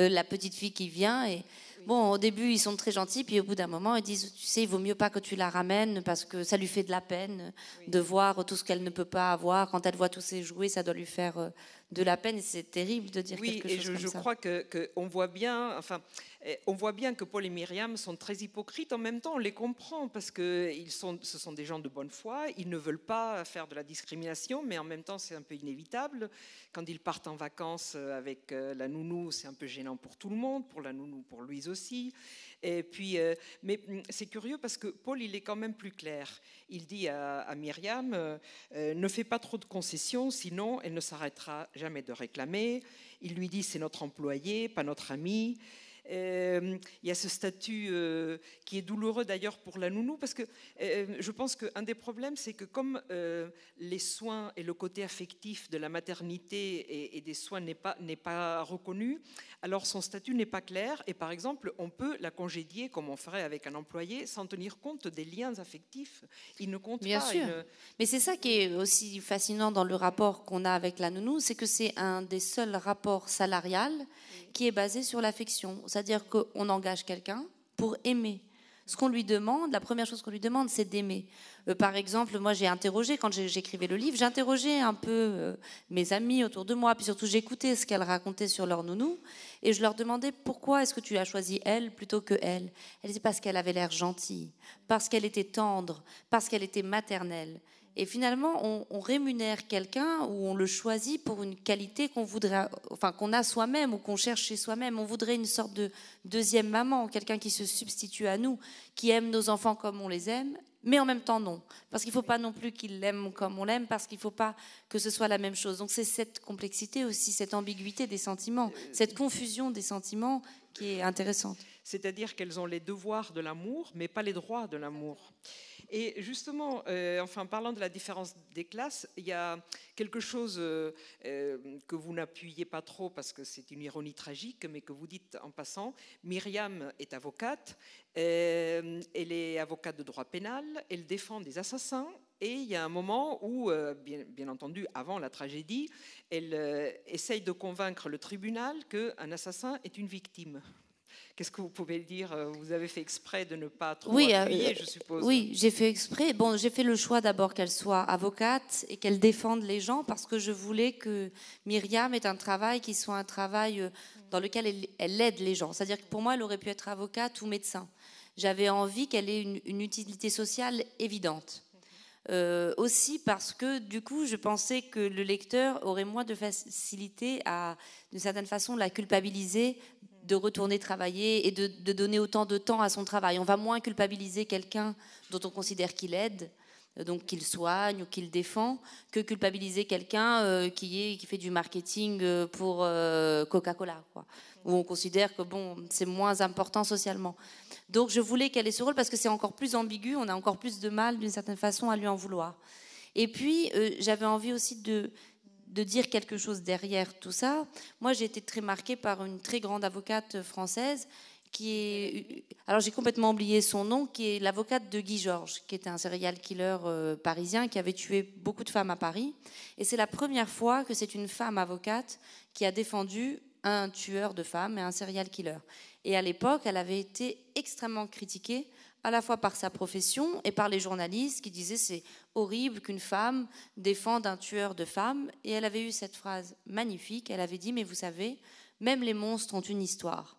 euh, la petite fille qui vient et... Bon, au début, ils sont très gentils, puis au bout d'un moment, ils disent, tu sais, il vaut mieux pas que tu la ramènes parce que ça lui fait de la peine de voir tout ce qu'elle ne peut pas avoir. Quand elle voit tous ses jouets, ça doit lui faire de la peine. C'est terrible de dire oui, quelque chose je, comme ça. Oui, je crois que, on voit bien, enfin, eh, on voit bien que Paul et Myriam sont très hypocrites. En même temps, on les comprend parce que ils sont, ce sont des gens de bonne foi. Ils ne veulent pas faire de la discrimination, mais en même temps, c'est un peu inévitable. Quand ils partent en vacances euh, avec euh, la nounou, c'est un peu gênant pour tout le monde, pour la nounou, pour lui aussi. Et puis, euh, mais mm, c'est curieux parce que Paul, il est quand même plus clair. Il dit à, Myriam, euh, euh, ne fais pas trop de concessions, sinon elle ne s'arrêtera jamais de réclamer. Il lui dit, c'est notre employé, pas notre ami. Euh, il y a ce statut euh, qui est douloureux d'ailleurs pour la nounou, parce que euh, je pense qu'un des problèmes, c'est que comme les soins et le côté affectif de la maternité et, des soins n'est pas, n'est pas reconnu, alors son statut n'est pas clair, et par exemple, on peut la congédier comme on ferait avec un employé sans tenir compte des liens affectifs. Il ne compte Bien pas. Sûr. Mais c'est ça qui est aussi fascinant dans le rapport qu'on a avec la nounou, c'est que c'est un des seuls rapports salarial qui est basé sur l'affection. C'est-à-dire qu'on engage quelqu'un pour aimer. Ce qu'on lui demande, la première chose qu'on lui demande, c'est d'aimer. Euh, par exemple, moi j'ai interrogé, quand j'écrivais le livre, j'interrogeais un peu euh, mes amis autour de moi, puis surtout j'écoutais ce qu'elles racontaient sur leur nounou, et je leur demandais pourquoi est-ce que tu as choisi elle plutôt que elle. Elle disait parce qu'elle avait l'air gentille, parce qu'elle était tendre, parce qu'elle était maternelle. Et finalement, on, rémunère quelqu'un ou on le choisit pour une qualité qu'on voudrait, enfin qu'on a soi-même ou qu'on cherche chez soi-même. On voudrait une sorte de deuxième maman, quelqu'un qui se substitue à nous, qui aime nos enfants comme on les aime, mais en même temps non, parce qu'il ne faut pas non plus qu'il l'aime comme on l'aime, parce qu'il ne faut pas que ce soit la même chose. Donc c'est cette complexité aussi, cette ambiguïté des sentiments, cette confusion des sentiments qui est intéressante. C'est-à-dire qu'elles ont les devoirs de l'amour, mais pas les droits de l'amour. Et justement, euh, enfin, parlant de la différence des classes, il y a quelque chose euh, euh, que vous n'appuyez pas trop parce que c'est une ironie tragique, mais que vous dites en passant. Myriam est avocate, elle est avocate de droit pénal, elle défend des assassins, et il y a un moment où, euh, bien, entendu, avant la tragédie, elle euh, essaye de convaincre le tribunal qu'un assassin est une victime. Qu'est-ce que vous pouvez dire euh, Vous avez fait exprès de ne pas trop oui, je suppose. Oui, j'ai fait exprès. Bon, j'ai fait le choix d'abord qu'elle soit avocate et qu'elle défende les gens parce que je voulais que Myriam ait un travail qui soit un travail dans lequel elle, aide les gens. C'est-à-dire que pour moi, elle aurait pu être avocate ou médecin. J'avais envie qu'elle ait une utilité sociale évidente. Euh, aussi parce que du coup, je pensais que le lecteur aurait moins de facilité à, d'une certaine façon, la culpabiliser de retourner travailler et de donner autant de temps à son travail. On va moins culpabiliser quelqu'un dont on considère qu'il aide donc qu'il soigne ou qu'il défend, que culpabiliser quelqu'un euh, qui, qui, fait du marketing euh, pour euh, Coca-Cola, où on considère que bon, c'est moins important socialement. Donc je voulais qu'elle ait ce rôle parce que c'est encore plus ambigu, on a encore plus de mal d'une certaine façon à lui en vouloir. Et puis j'avais envie aussi de, de dire quelque chose derrière tout ça. Moi j'ai été très marquée par une très grande avocate française qui alors j'ai complètement oublié son nom, qui est l'avocate de Guy Georges, qui était un serial killer euh, parisien qui avait tué beaucoup de femmes à Paris. Et c'est la première fois que c'est une femme avocate qui a défendu un tueur de femmes et un serial killer. Et à l'époque, elle avait été extrêmement critiquée à la fois par sa profession et par les journalistes qui disaient c'est horrible qu'une femme défende un tueur de femmes. Et elle avait eu cette phrase magnifique, elle avait dit mais vous savez, même les monstres ont une histoire.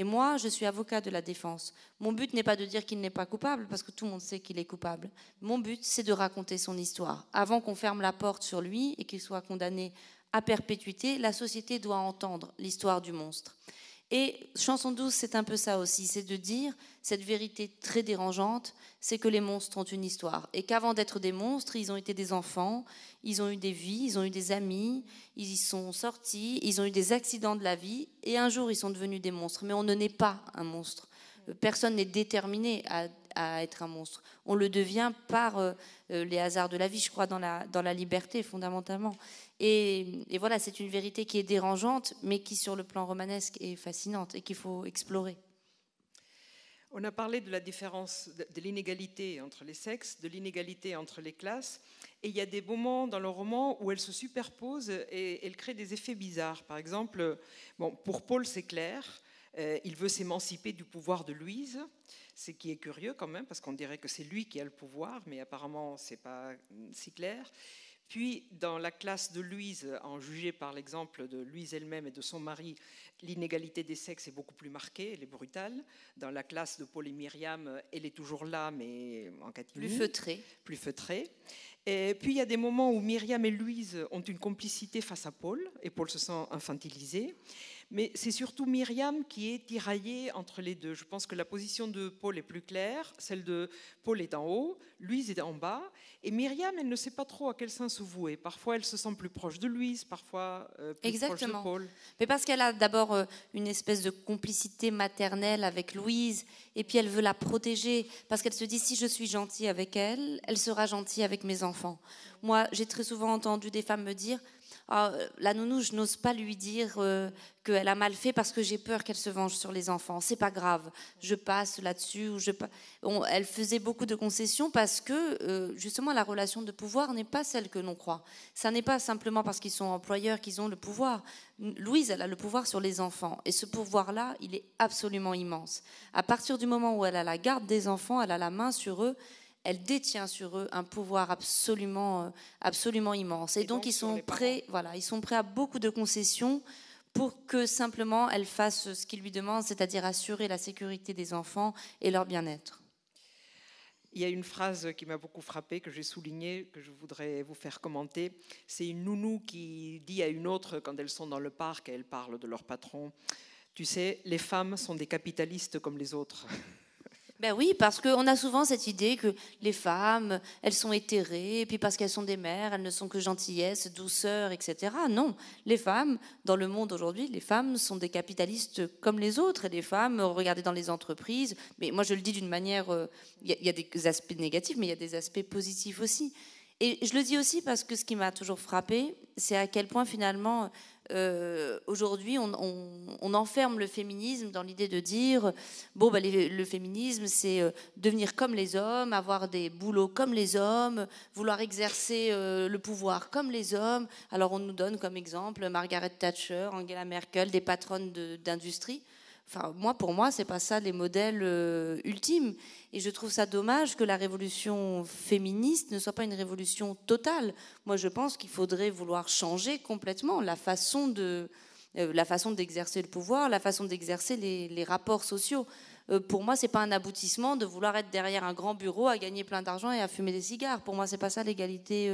Et moi, je suis avocat de la défense. Mon but n'est pas de dire qu'il n'est pas coupable, parce que tout le monde sait qu'il est coupable. Mon but, c'est de raconter son histoire. Avant qu'on ferme la porte sur lui et qu'il soit condamné à perpétuité, la société doit entendre l'histoire du monstre. Et chanson 12, c'est un peu ça aussi, c'est de dire cette vérité très dérangeante, c'est que les monstres ont une histoire. Et qu'avant d'être des monstres, ils ont été des enfants, ils ont eu des vies, ils ont eu des amis, ils y sont sortis, ils ont eu des accidents de la vie, et un jour ils sont devenus des monstres. Mais on ne naît pas un monstre. Euh, personne n'est déterminé à à être un monstre. On le devient par euh, euh, les hasards de la vie, je crois, dans la, dans la liberté fondamentalement. Et, voilà, c'est une vérité qui est dérangeante, mais qui sur le plan romanesque est fascinante et qu'il faut explorer. On a parlé de la différence, de l'inégalité entre les sexes, de l'inégalité entre les classes, et il y a des moments dans le roman où elles se superposent et elles créent des effets bizarres. Par exemple, bon, pour Paul, c'est clair, euh, il veut s'émanciper du pouvoir de Louise, ce qui est curieux quand même, parce qu'on dirait que c'est lui qui a le pouvoir, mais apparemment, ce n'est pas mm, si clair. Puis, dans la classe de Louise, en jugé par l'exemple de Louise elle-même et de son mari, l'inégalité des sexes est beaucoup plus marquée, elle est brutale. Dans la classe de Paul et Myriam, elle est toujours là, mais en Plus feutrée. Plus feutrée. Et puis, il y a des moments où Myriam et Louise ont une complicité face à Paul, et Paul se sent infantilisé. Mais c'est surtout Myriam qui est tiraillée entre les deux. Je pense que la position de Paul est plus claire, celle de Paul est en haut, Louise est en bas, et Myriam, elle ne sait pas trop à quel sens se vouer. Parfois, elle se sent plus proche de Louise, parfois euh, plus proche de Paul. Mais parce qu'elle a d'abord euh, une espèce de complicité maternelle avec Louise, et puis elle veut la protéger, parce qu'elle se dit, si je suis gentille avec elle, elle sera gentille avec mes enfants. Moi, j'ai très souvent entendu des femmes me dire, ah, euh, la nounou, je n'ose pas lui dire euh, qu'elle a mal fait parce que j'ai peur qu'elle se venge sur les enfants. C'est pas grave, je passe là-dessus. elle faisait beaucoup de concessions parce que euh, justement la relation de pouvoir n'est pas celle que l'on croit. Ça n'est pas simplement parce qu'ils sont employeurs qu'ils ont le pouvoir. Louise, elle a le pouvoir sur les enfants et ce pouvoir-là, il est absolument immense. À partir du moment où elle a la garde des enfants, elle a la main sur eux elle détient sur eux un pouvoir absolument, euh, absolument immense. Et, donc, ils, sont prêts, voilà, ils sont prêts à beaucoup de concessions pour que simplement elle fasse ce qu'ils lui demandent, c'est-à-dire assurer la sécurité des enfants et leur bien-être. Il y a une phrase qui m'a beaucoup frappée, que j'ai soulignée, que je voudrais vous faire commenter. C'est une nounou qui dit à une autre, quand elles sont dans le parc, et elles parlent de leur patron, Tu sais, les femmes sont des capitalistes comme les autres. Ben oui, parce qu'on a souvent cette idée que les femmes, elles sont éthérées, et puis parce qu'elles sont des mères, elles ne sont que gentillesse, douceur, etc. Non, les femmes, dans le monde aujourd'hui, les femmes sont des capitalistes comme les autres, et les femmes, regardez dans les entreprises, mais moi je le dis d'une manière, euh, il y, a des aspects négatifs, mais il y a des aspects positifs aussi. Et je le dis aussi parce que ce qui m'a toujours frappé, c'est à quel point finalement euh, aujourd'hui, on, enferme le féminisme dans l'idée de dire bon, bah, le féminisme, c'est euh, devenir comme les hommes, avoir des boulots comme les hommes, vouloir exercer euh, le pouvoir comme les hommes. Alors, on nous donne comme exemple Margaret Thatcher, Angela Merkel, des patronnes d'industrie. Enfin, moi, pour moi, c'est pas ça les modèles euh, ultimes. Et je trouve ça dommage que la révolution féministe ne soit pas une révolution totale. Moi, je pense qu'il faudrait vouloir changer complètement la façon de euh, la façon d'exercer le pouvoir, la façon d'exercer les, rapports sociaux. Euh, pour moi, c'est pas un aboutissement de vouloir être derrière un grand bureau à gagner plein d'argent et à fumer des cigares. Pour moi, c'est pas ça l'égalité,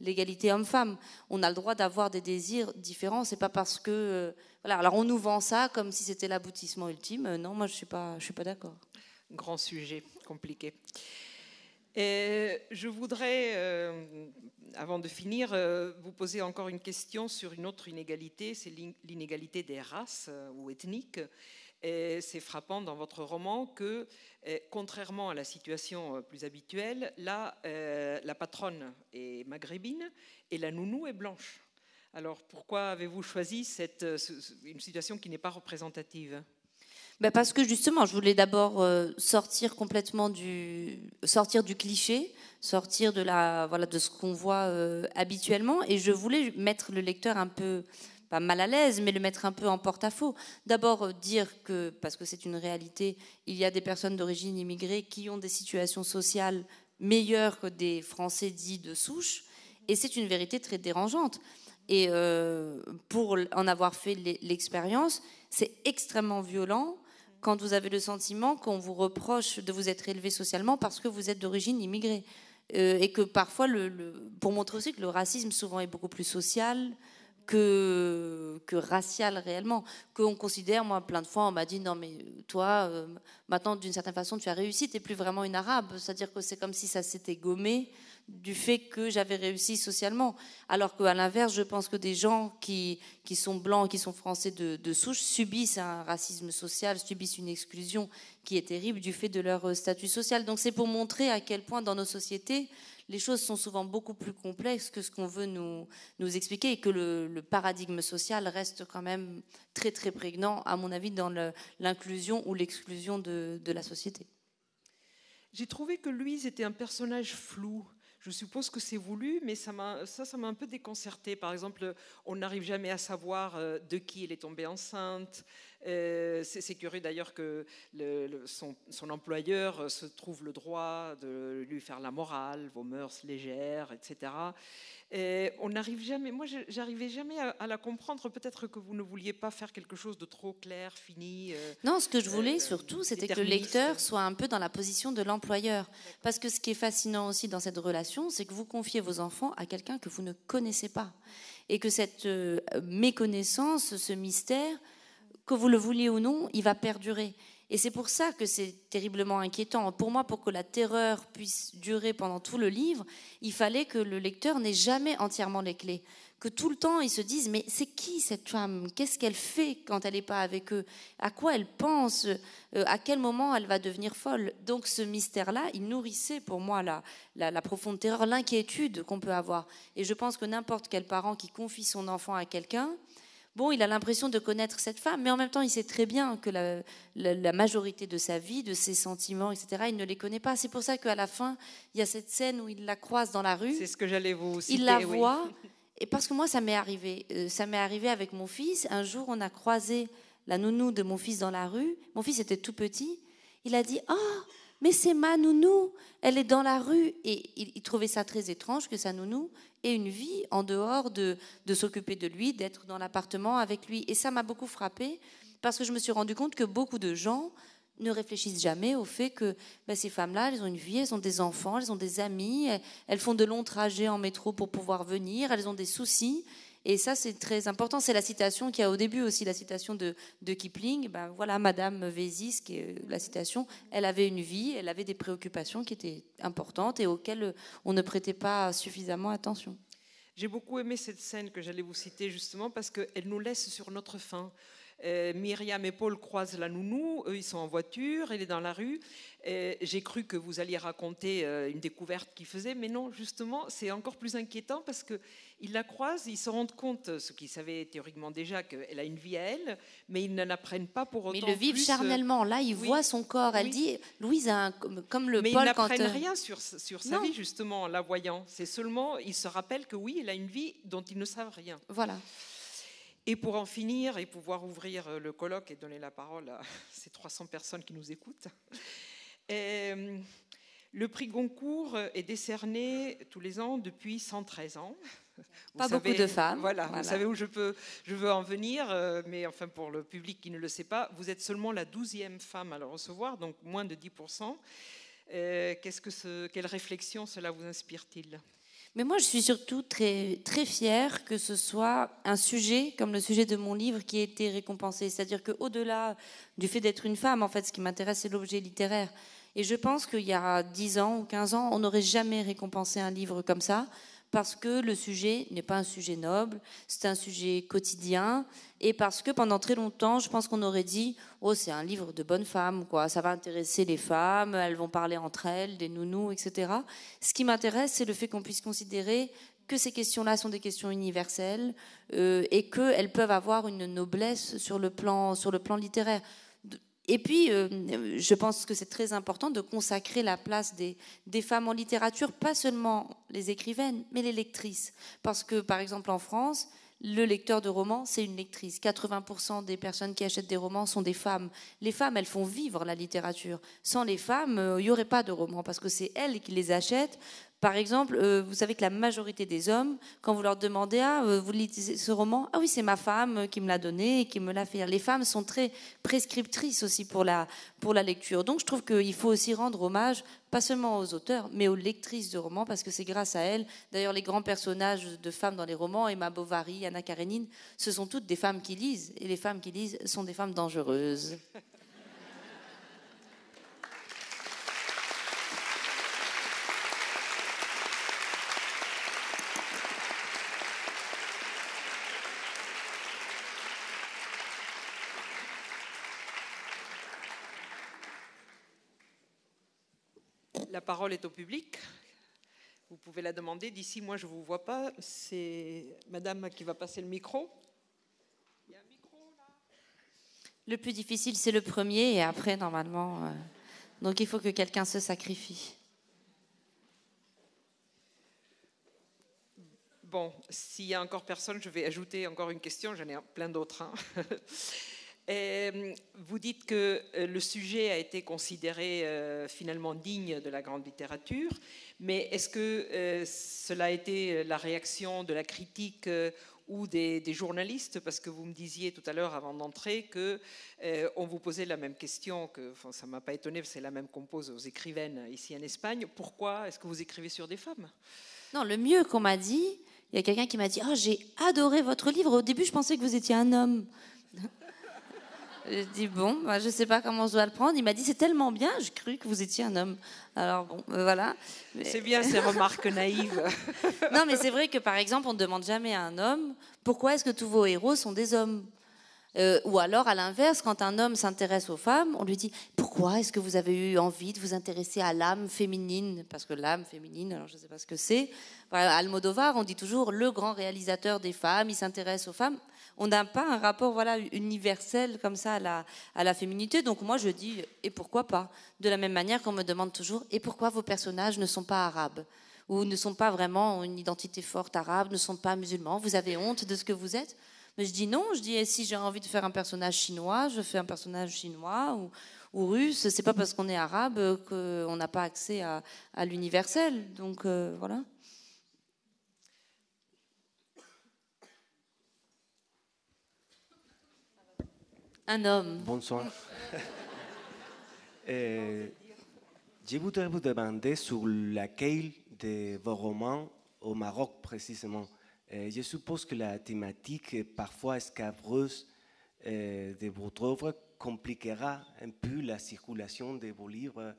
l'égalité homme-femme. On a le droit d'avoir des désirs différents. C'est pas parce que alors on nous vend ça comme si c'était l'aboutissement ultime. Euh, non, moi je suis pas, je suis pas d'accord. Grand sujet, compliqué. Et je voudrais, euh, avant de finir, euh, vous poser encore une question sur une autre inégalité, c'est l'inégalité des races ou ethniques. Et c'est frappant dans votre roman que, contrairement à la situation plus habituelle, là, la patronne est maghrébine et la nounou est blanche. Alors pourquoi avez-vous choisi euh, une situation qui n'est pas représentative ben, parce que justement, je voulais d'abord euh, sortir complètement du cliché, sortir de la voilà de ce qu'on voit euh, habituellement, et je voulais mettre le lecteur un peu pas mal à l'aise, mais le mettre un peu en porte-à-faux. D'abord dire que parce que c'est une réalité, il y a des personnes d'origine immigrée qui ont des situations sociales meilleures que des Français dits de souche, et c'est une vérité très dérangeante. Et euh, pour en avoir fait l'expérience, c'est extrêmement violent quand vous avez le sentiment qu'on vous reproche de vous être élevé socialement parce que vous êtes d'origine immigrée. Euh, et que parfois, pour montrer aussi que le racisme souvent est beaucoup plus social que, racial réellement, qu'on considère, moi plein de fois, on m'a dit, non mais euh, toi, maintenant d'une certaine façon, tu as réussi, tu n'es plus vraiment une arabe, c'est-à-dire que c'est comme si ça s'était gommé du fait que j'avais réussi socialement. Alors qu'à l'inverse, je pense que des gens qui, sont blancs, qui sont français de, souche, subissent un racisme social, subissent une exclusion qui est terrible du fait de leur euh, statut social. Donc c'est pour montrer à quel point dans nos sociétés, les choses sont souvent beaucoup plus complexes que ce qu'on veut nous, nous expliquer et que le, paradigme social reste quand même très très prégnant, à mon avis, dans l'inclusion ou l'exclusion de, de la société. J'ai trouvé que Louise était un personnage flou je suppose que c'est voulu, mais ça, ça m'a un peu déconcerté. Par exemple, on n'arrive jamais à savoir euh, de qui elle est tombée enceinte, euh, c'est curieux d'ailleurs que son, employeur euh, se trouve le droit de lui faire la morale, vos mœurs légères, etc. on n'arrive jamais, moi j'arrivais jamais à, la comprendre, peut-être que vous ne vouliez pas faire quelque chose de trop clair, fini. Euh, non, ce que je voulais surtout, c'était que le lecteur soit un peu dans la position de l'employeur. Parce que ce qui est fascinant aussi dans cette relation, c'est que vous confiez vos enfants à quelqu'un que vous ne connaissez pas. Et que cette méconnaissance, ce mystère, que vous le vouliez ou non, il va perdurer. Et c'est pour ça que c'est terriblement inquiétant. Pour moi, pour que la terreur puisse durer pendant tout le livre, il fallait que le lecteur n'ait jamais entièrement les clés. Que tout le temps, il se dise, mais c'est qui cette femme Qu'est-ce qu'elle fait quand elle n'est pas avec eux À quoi elle pense euh, À quel moment elle va devenir folle Donc ce mystère-là, il nourrissait pour moi la, la profonde terreur, l'inquiétude qu'on peut avoir. Et je pense que n'importe quel parent qui confie son enfant à quelqu'un, Bon, il a l'impression de connaître cette femme, mais en même temps, il sait très bien que la, majorité de sa vie, de ses sentiments, etc., il ne les connaît pas. C'est pour ça qu'à la fin, il y a cette scène où il la croise dans la rue. C'est ce que j'allais vous citer. Il la voit. Et parce que moi, ça m'est arrivé. Euh, ça m'est arrivé avec mon fils. Un jour, on a croisé la nounou de mon fils dans la rue. Mon fils était tout petit. Il a dit Ah, mais c'est ma nounou, elle est dans la rue. Et il, trouvait ça très étrange que sa nounou ait une vie en dehors de, s'occuper de lui, d'être dans l'appartement avec lui. Et ça m'a beaucoup frappée parce que je me suis rendu compte que beaucoup de gens ne réfléchissent jamais au fait que ben, ces femmes-là, elles ont une vie, elles ont des enfants, elles ont des amis, elles font de longs trajets en métro pour pouvoir venir, elles ont des soucis. Et ça, c'est très important. C'est la citation qu'il y a au début aussi, la citation de, de Kipling. Ben, voilà, Madame Vézis, qui est euh, la citation, elle avait une vie, elle avait des préoccupations qui étaient importantes et auxquelles euh, on ne prêtait pas suffisamment attention. J'ai beaucoup aimé cette scène que j'allais vous citer justement parce qu'elle nous laisse sur notre faim. Euh, Myriam et Paul croisent la nounou, eux ils sont en voiture, elle est dans la rue. Euh, j'ai cru que vous alliez raconter euh, une découverte qu'ils faisaient, mais non, justement, c'est encore plus inquiétant parce qu'ils la croisent, ils se rendent compte, ce qu'ils savaient théoriquement déjà, qu'elle a une vie à elle, mais ils n'en apprennent pas pour autant. Mais ils le vivent charnellement, là ils voient son corps, elle dit, Louise a un, comme le mais ils n'apprennent rien sur, sur sa vie justement en la voyant, c'est seulement, ils se rappellent que oui, elle a une vie dont ils ne savent rien. Voilà. Et pour en finir et pouvoir ouvrir euh, le colloque et donner la parole à ces 300 personnes qui nous écoutent, euh, le prix Goncourt euh, est décerné tous les ans depuis 113 ans. pas beaucoup de femmes. Voilà, vous savez où je, peux, veux en venir, mais enfin pour le public qui ne le sait pas, vous êtes seulement la douzième femme à le recevoir, donc moins de 10%. Euh, que ce, quelle réflexion cela vous inspire-t-il mais moi, je suis surtout très, très fière que ce soit un sujet, comme le sujet de mon livre, qui ait été récompensé. C'est-à-dire qu'au-delà du fait d'être une femme, en fait, ce qui m'intéresse, c'est l'objet littéraire. Et je pense qu'il y a 10 ans ou 15 ans, on n'aurait jamais récompensé un livre comme ça, parce que le sujet n'est pas un sujet noble, c'est un sujet quotidien, et parce que pendant très longtemps, je pense qu'on aurait dit Oh, c'est un livre de bonnes femmes, quoi. ça va intéresser les femmes, elles vont parler entre elles, des nounous, etc. Ce qui m'intéresse, c'est le fait qu'on puisse considérer que ces questions-là sont des questions universelles euh, et qu'elles peuvent avoir une noblesse sur le plan, sur le plan littéraire. Et puis, euh, je pense que c'est très important de consacrer la place des, femmes en littérature, pas seulement les écrivaines, mais les lectrices. Parce que, par exemple, en France, le lecteur de romans, c'est une lectrice. 80% des personnes qui achètent des romans sont des femmes. Les femmes, elles font vivre la littérature. Sans les femmes, euh, il n'y aurait pas de romans, parce que c'est elles qui les achètent, par exemple, euh, vous savez que la majorité des hommes, quand vous leur demandez Ah, euh, vous lisez ce roman Ah oui, c'est ma femme qui me l'a donné et qui me l'a fait. Les femmes sont très prescriptrices aussi pour la, pour la lecture. Donc je trouve qu'il faut aussi rendre hommage, pas seulement aux auteurs, mais aux lectrices de romans, parce que c'est grâce à elles. D'ailleurs, les grands personnages de femmes dans les romans, Emma Bovary, Anna Karenine, ce sont toutes des femmes qui lisent. Et les femmes qui lisent sont des femmes dangereuses. parole est au public. Vous pouvez la demander. D'ici, moi, je ne vous vois pas. C'est madame qui va passer le micro. Il y a un micro là. Le plus difficile, c'est le premier, et après, normalement. Euh, donc, il faut que quelqu'un se sacrifie. Bon, s'il y a encore personne, je vais ajouter encore une question. J'en ai plein d'autres. Hein. Euh, vous dites que euh, le sujet a été considéré euh, finalement digne de la grande littérature, mais est-ce que cela a été la réaction de la critique ou des, journalistes Parce que vous me disiez tout à l'heure avant d'entrer que on vous posait la même question, que enfin, ça m'a pas étonné, c'est la même qu'on pose aux écrivaines ici en Espagne. Pourquoi est-ce que vous écrivez sur des femmes Non, le mieux qu'on m'a dit, il y a quelqu'un qui m'a dit ah, j'ai adoré votre livre. Au début, je pensais que vous étiez un homme. Je dit, bon, bah, je ne sais pas comment je dois le prendre. Il m'a dit, c'est tellement bien, je cru que vous étiez un homme. Alors bon, euh, voilà. C'est bien ces remarques naïves. non, mais c'est vrai que par exemple, on ne demande jamais à un homme, pourquoi est-ce que tous vos héros sont des hommes euh, ou alors, à l'inverse, quand un homme s'intéresse aux femmes, on lui dit Pourquoi est-ce que vous avez eu envie de vous intéresser à l'âme féminine Parce que l'âme féminine, alors je ne sais pas ce que c'est. Almodovar, on dit toujours le grand réalisateur des femmes, il s'intéresse aux femmes on n'a pas un rapport voilà universel comme ça à la, féminité. Donc moi je dis et pourquoi pas. De la même manière qu'on me demande toujours et pourquoi vos personnages ne sont pas arabes ou ne sont pas vraiment une identité forte arabe, ne sont pas musulmans. Vous avez honte de ce que vous êtes. Mais je dis non, je dis, eh, si j'ai envie de faire un personnage chinois, je fais un personnage chinois ou, ou russe. C'est pas parce qu'on est arabe qu'on n'a pas accès à, l'universel. Donc euh, voilà. Un homme. Bonsoir. Euh, je voudrais vous demander sur laquelle de vos romans au Maroc précisément. Euh, je suppose que la thématique parfois escabreuse euh, de votre œuvre compliquera un peu la circulation de vos livres.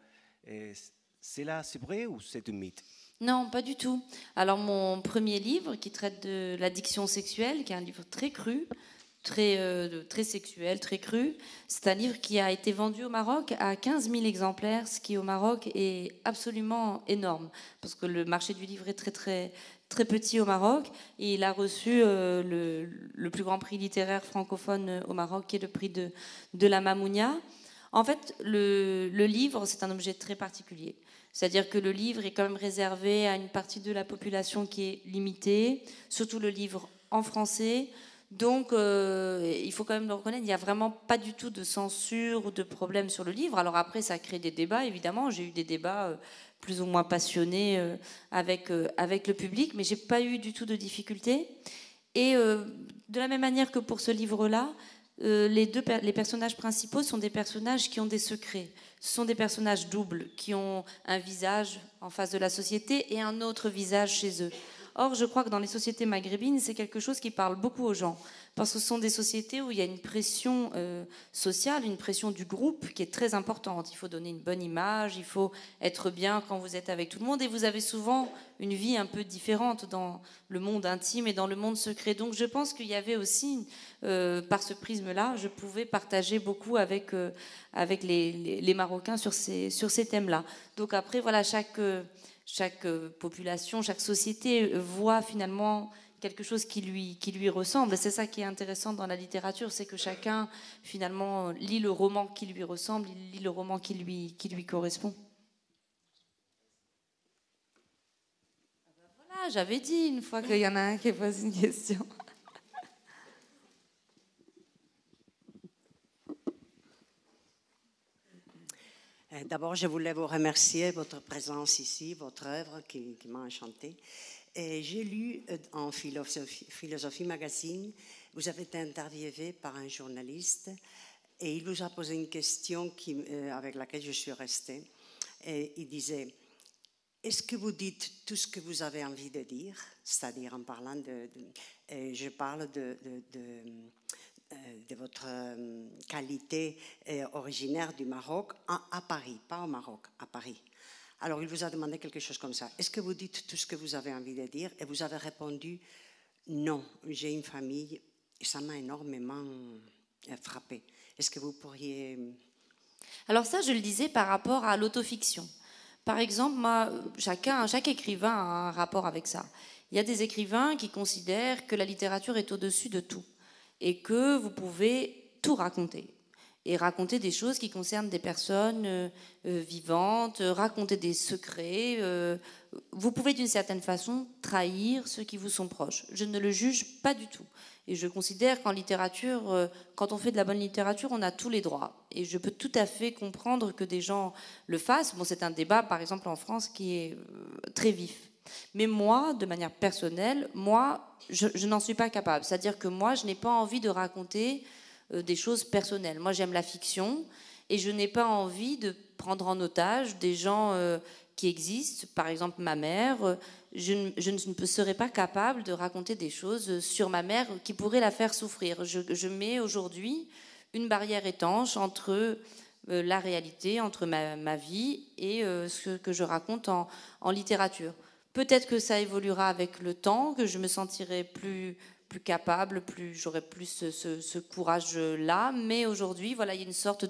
C'est là, c'est vrai ou c'est un mythe Non, pas du tout. Alors mon premier livre qui traite de l'addiction sexuelle, qui est un livre très cru, très, euh, très sexuel, très cru. C'est un livre qui a été vendu au Maroc à 15 000 exemplaires, ce qui au Maroc est absolument énorme, parce que le marché du livre est très très très petit au Maroc, et il a reçu euh, le, le, plus grand prix littéraire francophone euh, au Maroc, qui est le prix de, de la Mamounia. En fait, le, le livre, c'est un objet très particulier. C'est-à-dire que le livre est quand même réservé à une partie de la population qui est limitée, surtout le livre en français. Donc, euh, il faut quand même le reconnaître, il n'y a vraiment pas du tout de censure ou de problème sur le livre. Alors après, ça crée des débats, évidemment. J'ai eu des débats euh, plus ou moins passionnés euh, avec, le public, mais j'ai pas eu du tout de difficultés. Et de la même manière que pour ce livre-là, les les personnages principaux sont des personnages qui ont des secrets. Ce sont des personnages doubles qui ont un visage en face de la société et un autre visage chez eux. Or, je crois que dans les sociétés maghrébines, c'est quelque chose qui parle beaucoup aux gens, parce que ce sont des sociétés où il y a une pression euh, sociale, une pression du groupe qui est très importante. Il faut donner une bonne image, il faut être bien quand vous êtes avec tout le monde, et vous avez souvent une vie un peu différente dans le monde intime et dans le monde secret. Donc, je pense qu'il y avait aussi, euh, par ce prisme-là, je pouvais partager beaucoup avec, euh, avec les, les, Marocains sur ces, sur ces thèmes-là. Donc, après, voilà, chaque chaque euh, population, chaque société voit finalement quelque chose qui lui, qui lui ressemble. C'est ça qui est intéressant dans la littérature, c'est que chacun finalement lit le roman qui lui ressemble, il lit le roman qui lui, qui lui correspond. Ah ben voilà, j'avais dit une fois qu'il y en a un qui pose une question. Euh, d'abord, je voulais vous remercier votre présence ici, votre œuvre qui, m'a enchantée. Et j'ai lu euh, en Philosophie, Philosophie, Magazine, vous avez été interviewé par un journaliste et il vous a posé une question qui, euh, avec laquelle je suis restée. Et il disait Est-ce que vous dites tout ce que vous avez envie de dire C'est-à-dire en parlant de. je parle de euh, de votre euh, qualité euh, originaire du Maroc à, Paris, pas au Maroc, à Paris. Alors il vous a demandé quelque chose comme ça. Est-ce que vous dites tout ce que vous avez envie de dire Et vous avez répondu non, j'ai une famille ça m'a énormément frappé. Est-ce que vous pourriez... Alors ça, je le disais par rapport à l'autofiction. Par exemple, chacun, chaque écrivain a un rapport avec ça. Il y a des écrivains qui considèrent que la littérature est au-dessus de tout et que vous pouvez tout raconter et raconter des choses qui concernent des personnes euh, euh, vivantes, euh, raconter des secrets. vous pouvez d'une certaine façon trahir ceux qui vous sont proches. Je ne le juge pas du tout. Et je considère qu'en littérature, quand on fait de la bonne littérature, on a tous les droits. Et je peux tout à fait comprendre que des gens le fassent. Bon, c'est un débat, par exemple, en France, qui est très vif. Mais moi, de manière personnelle, moi, je, n'en suis pas capable. C'est-à-dire que moi, je n'ai pas envie de raconter euh, des choses personnelles. Moi, j'aime la fiction et je n'ai pas envie de prendre en otage des gens euh, qui existent, par exemple ma mère. Euh, je ne, serais pas capable de raconter des choses sur ma mère qui pourraient la faire souffrir. Je, mets aujourd'hui une barrière étanche entre la réalité, entre ma, vie et ce que je raconte en littérature. Peut-être que ça évoluera avec le temps, que je me sentirai plus capable, plus j'aurai plus ce, courage-là. Mais aujourd'hui, voilà, il y a une sorte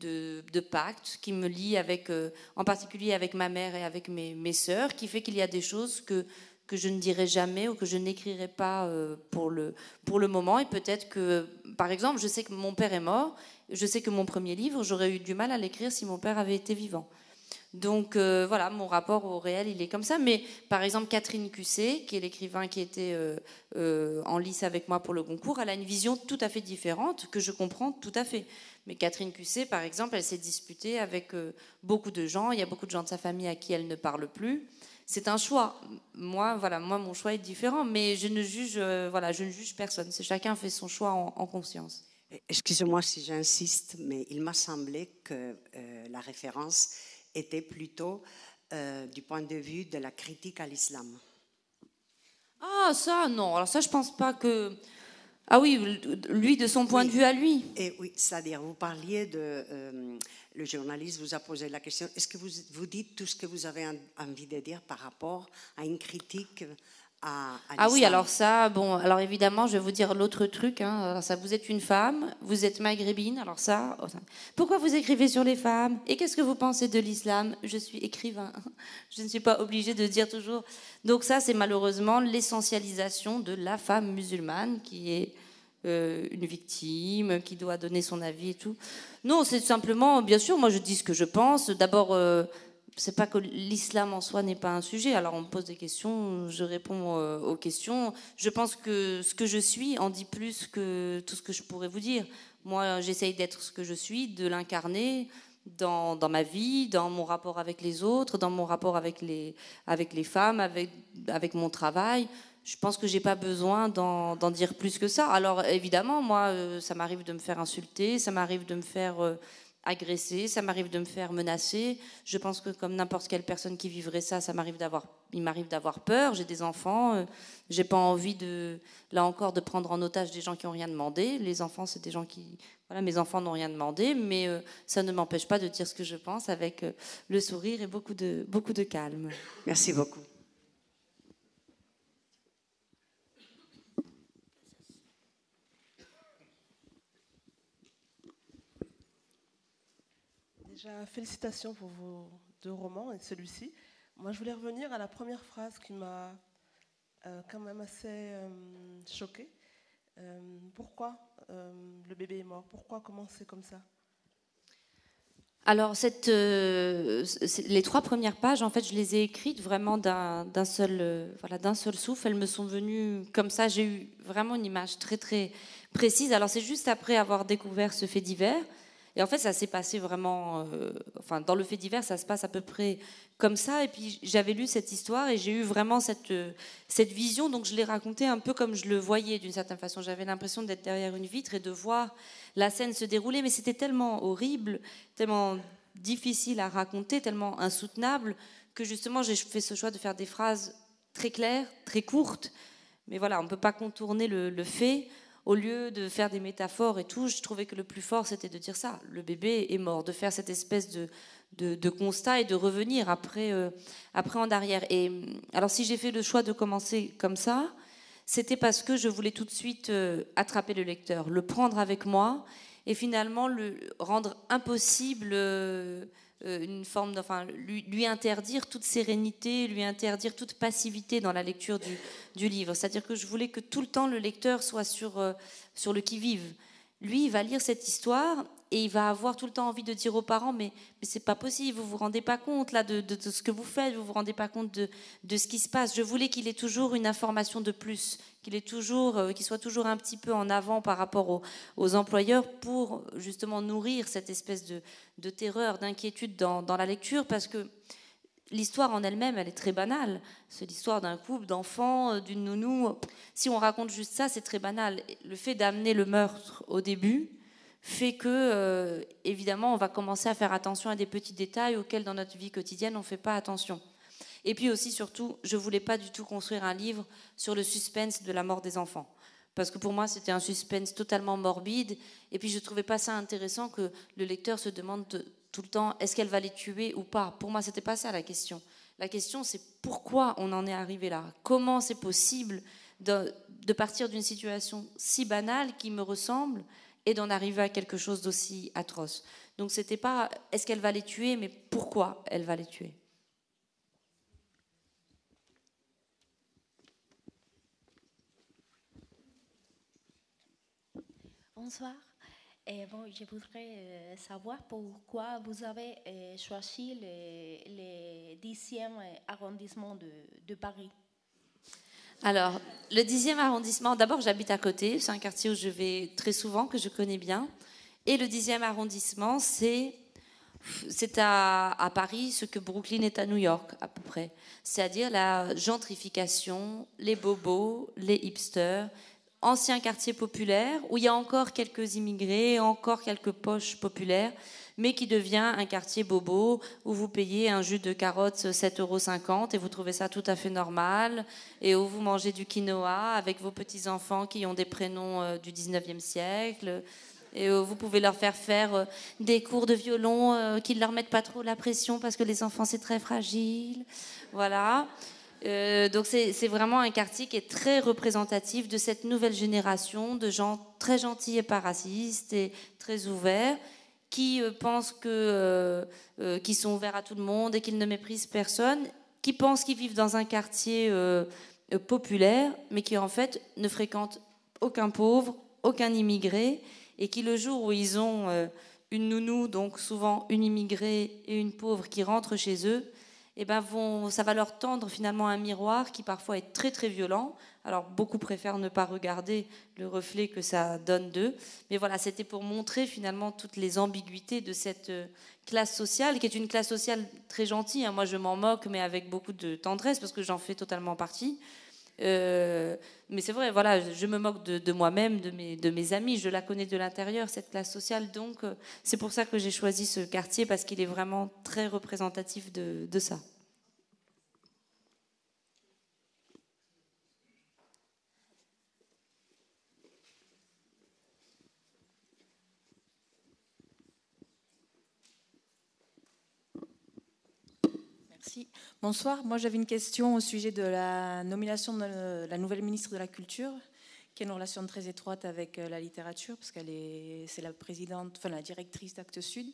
de, pacte qui me lie euh, en particulier avec ma mère et avec mes, mes sœurs, qui fait qu'il y a des choses que que je ne dirai jamais ou que je n'écrirai pas euh, pour le pour le moment. Et peut-être que, par exemple, je sais que mon père est mort. Je sais que mon premier livre, j'aurais eu du mal à l'écrire si mon père avait été vivant. Donc euh, voilà, mon rapport au réel, il est comme ça. Mais par exemple, Catherine Cusset, qui est l'écrivain qui était euh, euh, en lice avec moi pour le concours, elle a une vision tout à fait différente que je comprends tout à fait. Mais Catherine Cusset, par exemple, elle s'est disputée avec beaucoup de gens. Il y a beaucoup de gens de sa famille à qui elle ne parle plus. C'est un choix. Moi, voilà, moi, mon choix est différent, mais je ne juge, voilà, je ne juge personne. Chacun fait son choix en, en conscience. Excusez-moi si j'insiste, mais il m'a semblé que la référence était plutôt euh, du point de vue de la critique à l'islam. Ah, ça, non. Alors ça, je pense pas que... Ah oui, lui de son point de vue à lui. Et oui, c'est-à-dire, vous parliez de. Euh, le journaliste vous a posé la question est-ce que vous dites tout ce que vous avez envie de dire par rapport à une critique ah oui, alors ça, bon, alors évidemment, je vais vous dire l'autre truc. Hein. ça, vous êtes une femme, vous êtes maghrébine, alors oh, ça. Pourquoi vous écrivez sur les femmes Et qu'est-ce que vous pensez de l'islam Je suis écrivain. Je ne suis pas obligée de dire toujours. Donc ça, c'est malheureusement l'essentialisation de la femme musulmane qui est. Euh, une victime, qui doit donner son avis et tout. Non, c'est simplement, bien sûr, moi je dis ce que je pense. D'abord, euh, c'est pas que l'islam en soi n'est pas un sujet. Alors on me pose des questions, je réponds euh, aux questions. Je pense que ce que je suis en dit plus que tout ce que je pourrais vous dire. Moi, j'essaye d'être ce que je suis, de l'incarner dans, dans, ma vie, dans mon rapport avec les autres, dans mon rapport avec les, avec les femmes, avec, avec mon travail. Je pense que j'ai pas besoin d'en dire plus que ça. Alors évidemment, moi, euh, ça m'arrive de me faire insulter, ça m'arrive de me faire euh, agressée, ça m'arrive de me faire menacer. Je pense que comme n'importe quelle personne qui vivrait ça, ça m'arrive d'avoir, il m'arrive d'avoir peur. J'ai des enfants, euh, j'ai pas envie de, là encore, de prendre en otage des gens qui ont rien demandé. Les enfants, c'est des gens qui, voilà, mes enfants n'ont rien demandé, mais euh, ça ne m'empêche pas de dire ce que je pense avec euh, le sourire et beaucoup de, beaucoup de calme. Merci beaucoup. félicitations pour vos deux romans et celui-ci. Moi, je voulais revenir à la première phrase qui m'a euh, quand même assez euh, choquée. Euh, pourquoi le bébé est mort Pourquoi commencer comme ça alors, cette, les trois premières pages, en fait, je les ai écrites vraiment d'un seul, voilà, d'un seul souffle. Elles me sont venues comme ça. J'ai eu vraiment une image très, très précise. Alors, c'est juste après avoir découvert ce fait divers et en fait, ça s'est passé vraiment. Euh, enfin, dans le fait divers, ça se passe à peu près comme ça. Et puis, j'avais lu cette histoire et j'ai eu vraiment cette, euh, cette vision. Donc, je l'ai racontée un peu comme je le voyais d'une certaine façon. J'avais l'impression d'être derrière une vitre et de voir la scène se dérouler. Mais c'était tellement horrible, tellement difficile à raconter, tellement insoutenable, que justement, j'ai fait ce choix de faire des phrases très claires, très courtes. Mais voilà, on ne peut pas contourner le, le fait au lieu de faire des métaphores et tout, je trouvais que le plus fort, c'était de dire ça, le bébé est mort, de faire cette espèce de, de, constat et de revenir après, euh, après en arrière. Et euh, alors si j'ai fait le choix de commencer comme ça, c'était parce que je voulais tout de suite euh, attraper le lecteur, le prendre avec moi et finalement le rendre impossible. Euh, une forme, enfin, lui, interdire toute sérénité, lui interdire toute passivité dans la lecture du, livre. C'est-à-dire que je voulais que tout le temps le lecteur soit sur, euh, sur le qui-vive lui, il va lire cette histoire et il va avoir tout le temps envie de dire aux parents mais, c'est pas possible, vous vous rendez pas compte là de, ce que vous faites, vous vous rendez pas compte de, ce qui se passe. Je voulais qu'il ait toujours une information de plus, qu'il euh, soit toujours un petit peu en avant par rapport aux, employeurs pour justement nourrir cette espèce de, terreur, d'inquiétude dans, la lecture, parce que l'histoire en elle-même, elle est très banale. C'est l'histoire d'un couple, d'enfants, euh, d'une nounou. Si on raconte juste ça, c'est très banal. Le fait d'amener le meurtre au début fait que, euh, évidemment, on va commencer à faire attention à des petits détails auxquels, dans notre vie quotidienne, on ne fait pas attention. Et puis aussi, surtout, je ne voulais pas du tout construire un livre sur le suspense de la mort des enfants. Parce que pour moi, c'était un suspense totalement morbide. Et puis, je ne trouvais pas ça intéressant que le lecteur se demande tout le temps est-ce qu'elle va les tuer ou pas Pour moi, c'était pas ça la question. La question, c'est pourquoi on en est arrivé là Comment c'est possible de, de partir d'une situation si banale qui me ressemble et d'en arriver à quelque chose d'aussi atroce Donc, c'était pas est-ce qu'elle va les tuer, mais pourquoi elle va les tuer Bonsoir je voudrais euh, savoir pourquoi vous avez euh, choisi le, 10e arrondissement de, Paris. Alors, le 10e arrondissement, d'abord j'habite à côté, c'est un quartier où je vais très souvent, que je connais bien. Et le 10e arrondissement, c'est c'est à, à, Paris ce que Brooklyn est à New York, à peu près. C'est-à-dire la gentrification, les bobos, les hipsters, ancien quartier populaire où il y a encore quelques immigrés, encore quelques poches populaires, mais qui devient un quartier bobo où vous payez un jus de carottes 7,50 euros et vous trouvez ça tout à fait normal et où vous mangez du quinoa avec vos petits-enfants qui ont des prénoms euh, du 19e siècle et où euh, vous pouvez leur faire faire euh, des cours de violon qui ne leur mettent pas trop la pression parce que les enfants c'est très fragile. Voilà. Euh, donc c'est vraiment un quartier qui est très représentatif de cette nouvelle génération de gens très gentils et pas racistes et très ouverts qui euh, pensent que euh, sont ouverts à tout le monde et qu'ils ne méprisent personne, qui pensent qu'ils vivent dans un quartier populaire mais qui en fait ne fréquentent aucun pauvre, aucun immigré et qui le jour où ils ont une nounou donc souvent une immigrée et une pauvre qui rentrent chez eux eh ben ça va leur tendre finalement un miroir qui parfois est très très violent. Alors beaucoup préfèrent ne pas regarder le reflet que ça donne d'eux. Mais voilà, c'était pour montrer finalement toutes les ambiguïtés de cette euh, classe sociale, qui est une classe sociale très gentille. Hein. Moi je m'en moque, mais avec beaucoup de tendresse, parce que j'en fais totalement partie. Euh, mais c'est vrai, voilà, je me moque de, moi-même, de mes, amis. Je la connais de l'intérieur, cette classe sociale. Donc, euh, c'est pour ça que j'ai choisi ce quartier, parce qu'il est vraiment très représentatif de ça. Bonsoir. Moi, j'avais une question au sujet de la nomination de la nouvelle ministre de la Culture, qui a une relation très étroite avec euh, la littérature, parce qu'elle est, c'est la présidente, enfin la directrice d'Actes Sud.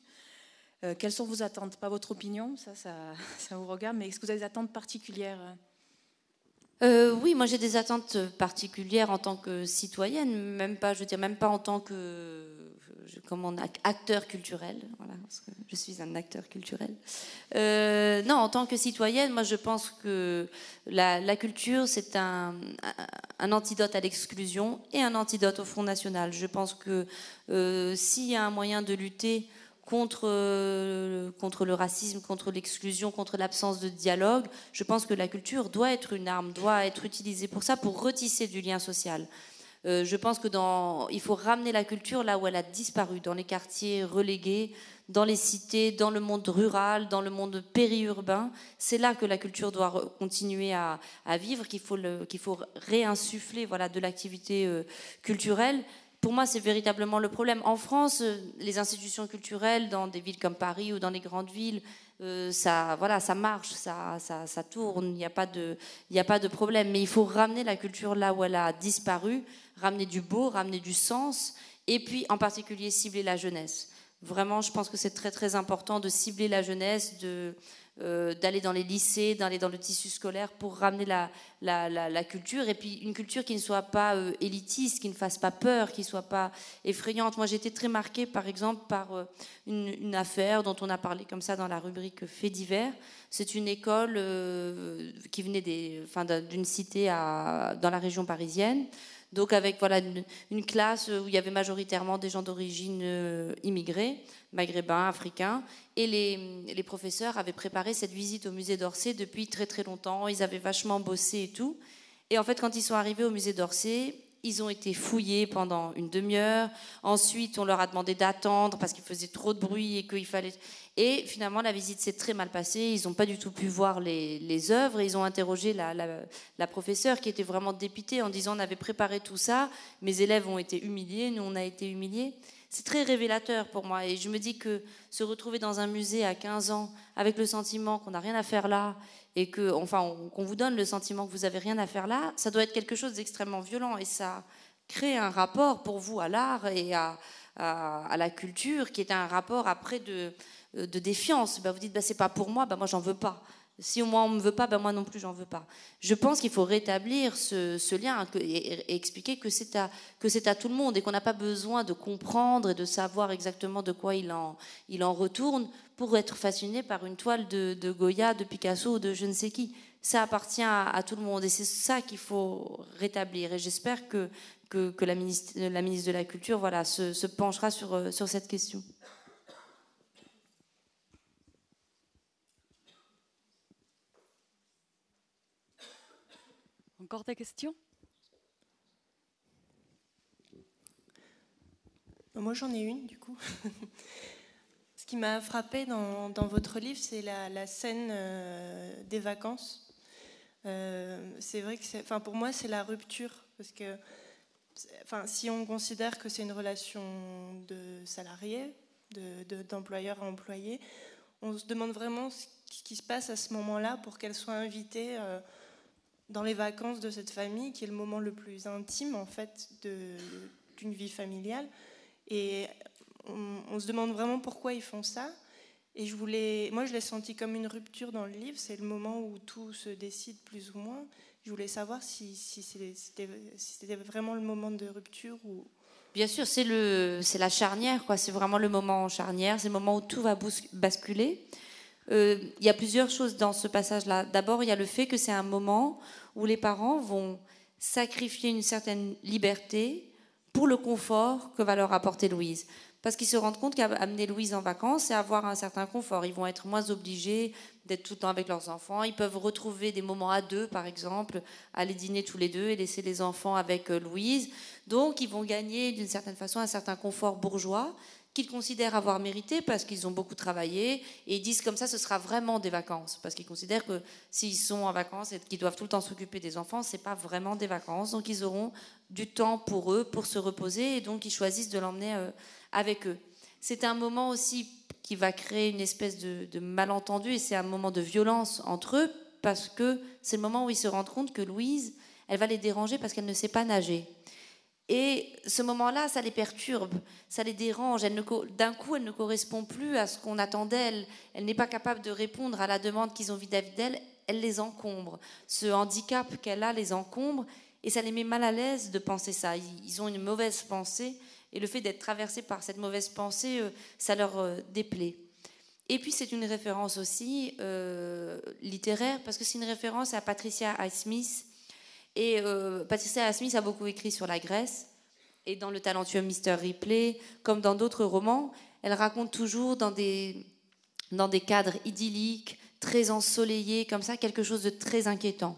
Euh, quelles sont vos attentes Pas votre opinion, ça, ça, vous regarde, mais est-ce que vous avez des attentes particulières euh, oui, moi j'ai des attentes particulières en tant que citoyenne, même pas, je veux dire, même pas en tant que comme acteur culturel, voilà, je suis un acteur culturel. Euh, non, en tant que citoyenne, moi je pense que la, culture, c'est un, antidote à l'exclusion et un antidote au Front National. Je pense que euh, s'il y a un moyen de lutter contre, euh, contre le racisme, contre l'exclusion, contre l'absence de dialogue, je pense que la culture doit être une arme, doit être utilisée pour ça, pour retisser du lien social. Euh, je pense que il faut ramener la culture là où elle a disparu, dans les quartiers relégués, dans les cités, dans le monde rural, dans le monde périurbain. C'est là que la culture doit continuer à, vivre, qu'il faut, réinsuffler voilà, de l'activité euh, culturelle pour moi, c'est véritablement le problème. En France, euh, les institutions culturelles, dans des villes comme Paris ou dans les grandes villes, euh, ça, voilà, ça marche, ça, ça, tourne, il n'y a, pas de, a pas de problème. Mais il faut ramener la culture là où elle a disparu, ramener du beau, ramener du sens, et puis en particulier cibler la jeunesse. Vraiment, je pense que c'est très très important de cibler la jeunesse, de, euh, d'aller dans les lycées, d'aller dans le tissu scolaire pour ramener la, la, la, culture. Et puis une culture qui ne soit pas euh, élitiste, qui ne fasse pas peur, qui ne soit pas effrayante. Moi, j'ai été très marquée, par exemple, par euh, une, affaire dont on a parlé comme ça dans la rubrique Faits divers. C'est une école qui venait des, d'une cité à, dans la région parisienne. Donc avec voilà une, classe où il y avait majoritairement des gens d'origine euh, immigrée, maghrébins, africains, et les, les, professeurs avaient préparé cette visite au musée d'Orsay depuis très très longtemps. Ils avaient vachement bossé et tout. Et en fait, quand ils sont arrivés au musée d'Orsay, ils ont été fouillés pendant une demi-heure. Ensuite, on leur a demandé d'attendre parce qu'il faisait trop de bruit et qu'il fallait. Et finalement, la visite s'est très mal passée. Ils n'ont pas du tout pu voir les, œuvres. Ils ont interrogé la, professeure qui était vraiment dépitée en disant on avait préparé tout ça, mes élèves ont été humiliés, nous on a été humiliés. C'est très révélateur pour moi. Et je me dis que se retrouver dans un musée à 15 ans avec le sentiment qu'on n'a rien à faire là et que, enfin, qu'on vous donne le sentiment que vous n'avez rien à faire là, ça doit être quelque chose d'extrêmement violent. Et ça crée un rapport pour vous à l'art et à, à la culture qui est un rapport après de euh, de défiance, bah, vous dites bah, c'est pas pour moi, bah, moi j'en veux pas. Si moi on me veut pas, bah, moi non plus j'en veux pas. Je pense qu'il faut rétablir ce, lien et, expliquer que c'est à tout le monde et qu'on n'a pas besoin de comprendre et de savoir exactement de quoi il en retourne pour être fasciné par une toile de, Goya, de Picasso ou de je ne sais qui. Ça appartient à, tout le monde et c'est ça qu'il faut rétablir. Et j'espère que, la, ministre, de la Culture se, penchera sur euh, sur cette question. Encore des questions Moi, j'en ai une, du coup. Ce qui m'a frappé dans, votre livre, c'est la, scène euh, des vacances. Euh, c'est vrai que, enfin, pour moi, c'est la rupture, parce que, enfin, si on considère que c'est une relation de salarié, d'employeur de, à employé, on se demande vraiment ce qui se passe à ce moment-là pour qu'elle soit invitée. Euh, dans les vacances de cette famille, qui est le moment le plus intime en fait d'une vie familiale. Et on, se demande vraiment pourquoi ils font ça. Et je voulais, moi, je l'ai senti comme une rupture dans le livre. C'est le moment où tout se décide plus ou moins. Je voulais savoir si, c'était vraiment le moment de rupture ou. Bien sûr, c'est la charnière, quoi. C'est vraiment le moment en charnière. C'est le moment où tout va basculer. Euh, il y a plusieurs choses dans ce passage-là. D'abord, il y a le fait que c'est un moment où les parents vont sacrifier une certaine liberté pour le confort que va leur apporter Louise. Parce qu'ils se rendent compte qu'amener Louise en vacances, c'est avoir un certain confort. Ils vont être moins obligés d'être tout le temps avec leurs enfants. Ils peuvent retrouver des moments à deux, par exemple, aller dîner tous les deux et laisser les enfants avec euh, Louise. Donc, ils vont gagner d'une certaine façon un certain confort bourgeois qu'ils considèrent avoir mérité parce qu'ils ont beaucoup travaillé et ils disent comme ça ce sera vraiment des vacances parce qu'ils considèrent que s'ils sont en vacances et qu'ils doivent tout le temps s'occuper des enfants c'est pas vraiment des vacances donc ils auront du temps pour eux pour se reposer et donc ils choisissent de l'emmener euh, avec eux c'est un moment aussi qui va créer une espèce de, de malentendu et c'est un moment de violence entre eux parce que c'est le moment où ils se rendent compte que Louise elle va les déranger parce qu'elle ne sait pas nager et ce moment-là, ça les perturbe, ça les dérange. D'un coup, elle ne correspond plus à ce qu'on attend d'elle. Elle, n'est pas capable de répondre à la demande qu'ils ont vis-à-vis d'elle. Elle les encombre. Ce handicap qu'elle a les encombre et ça les met mal à l'aise de penser ça. Ils ont une mauvaise pensée et le fait d'être traversé par cette mauvaise pensée, euh, ça leur euh, déplaît. Et puis c'est une référence aussi euh, littéraire parce que c'est une référence à Patricia Highsmith et euh, Patricia Smith a beaucoup écrit sur la Grèce. Et dans Le talentueux Mr. Ripley, comme dans d'autres romans, elle raconte toujours dans des, dans des cadres idylliques, très ensoleillés, comme ça, quelque chose de très inquiétant.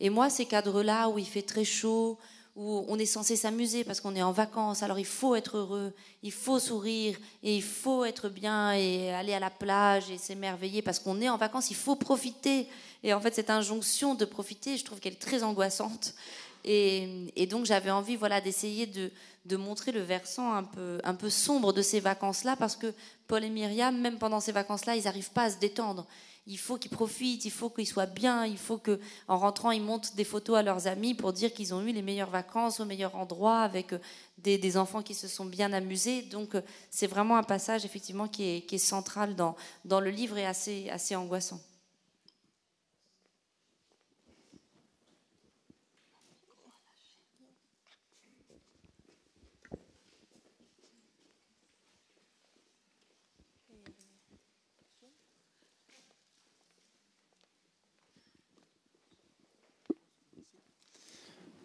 Et moi, ces cadres-là, où il fait très chaud, où on est censé s'amuser parce qu'on est en vacances, alors il faut être heureux, il faut sourire, et il faut être bien, et aller à la plage, et s'émerveiller parce qu'on est en vacances, il faut profiter, et en fait, cette injonction de profiter, je trouve qu'elle est très angoissante. Et, donc, j'avais envie voilà, d'essayer de, montrer le versant un peu, sombre de ces vacances-là, parce que Paul et Myriam, même pendant ces vacances-là, ils n'arrivent pas à se détendre. Il faut qu'ils profitent, il faut qu'ils soient bien, il faut qu'en rentrant, ils montent des photos à leurs amis pour dire qu'ils ont eu les meilleures vacances au meilleur endroit avec euh, des, enfants qui se sont bien amusés. Donc, euh, c'est vraiment un passage effectivement qui est, central dans, le livre et assez angoissant.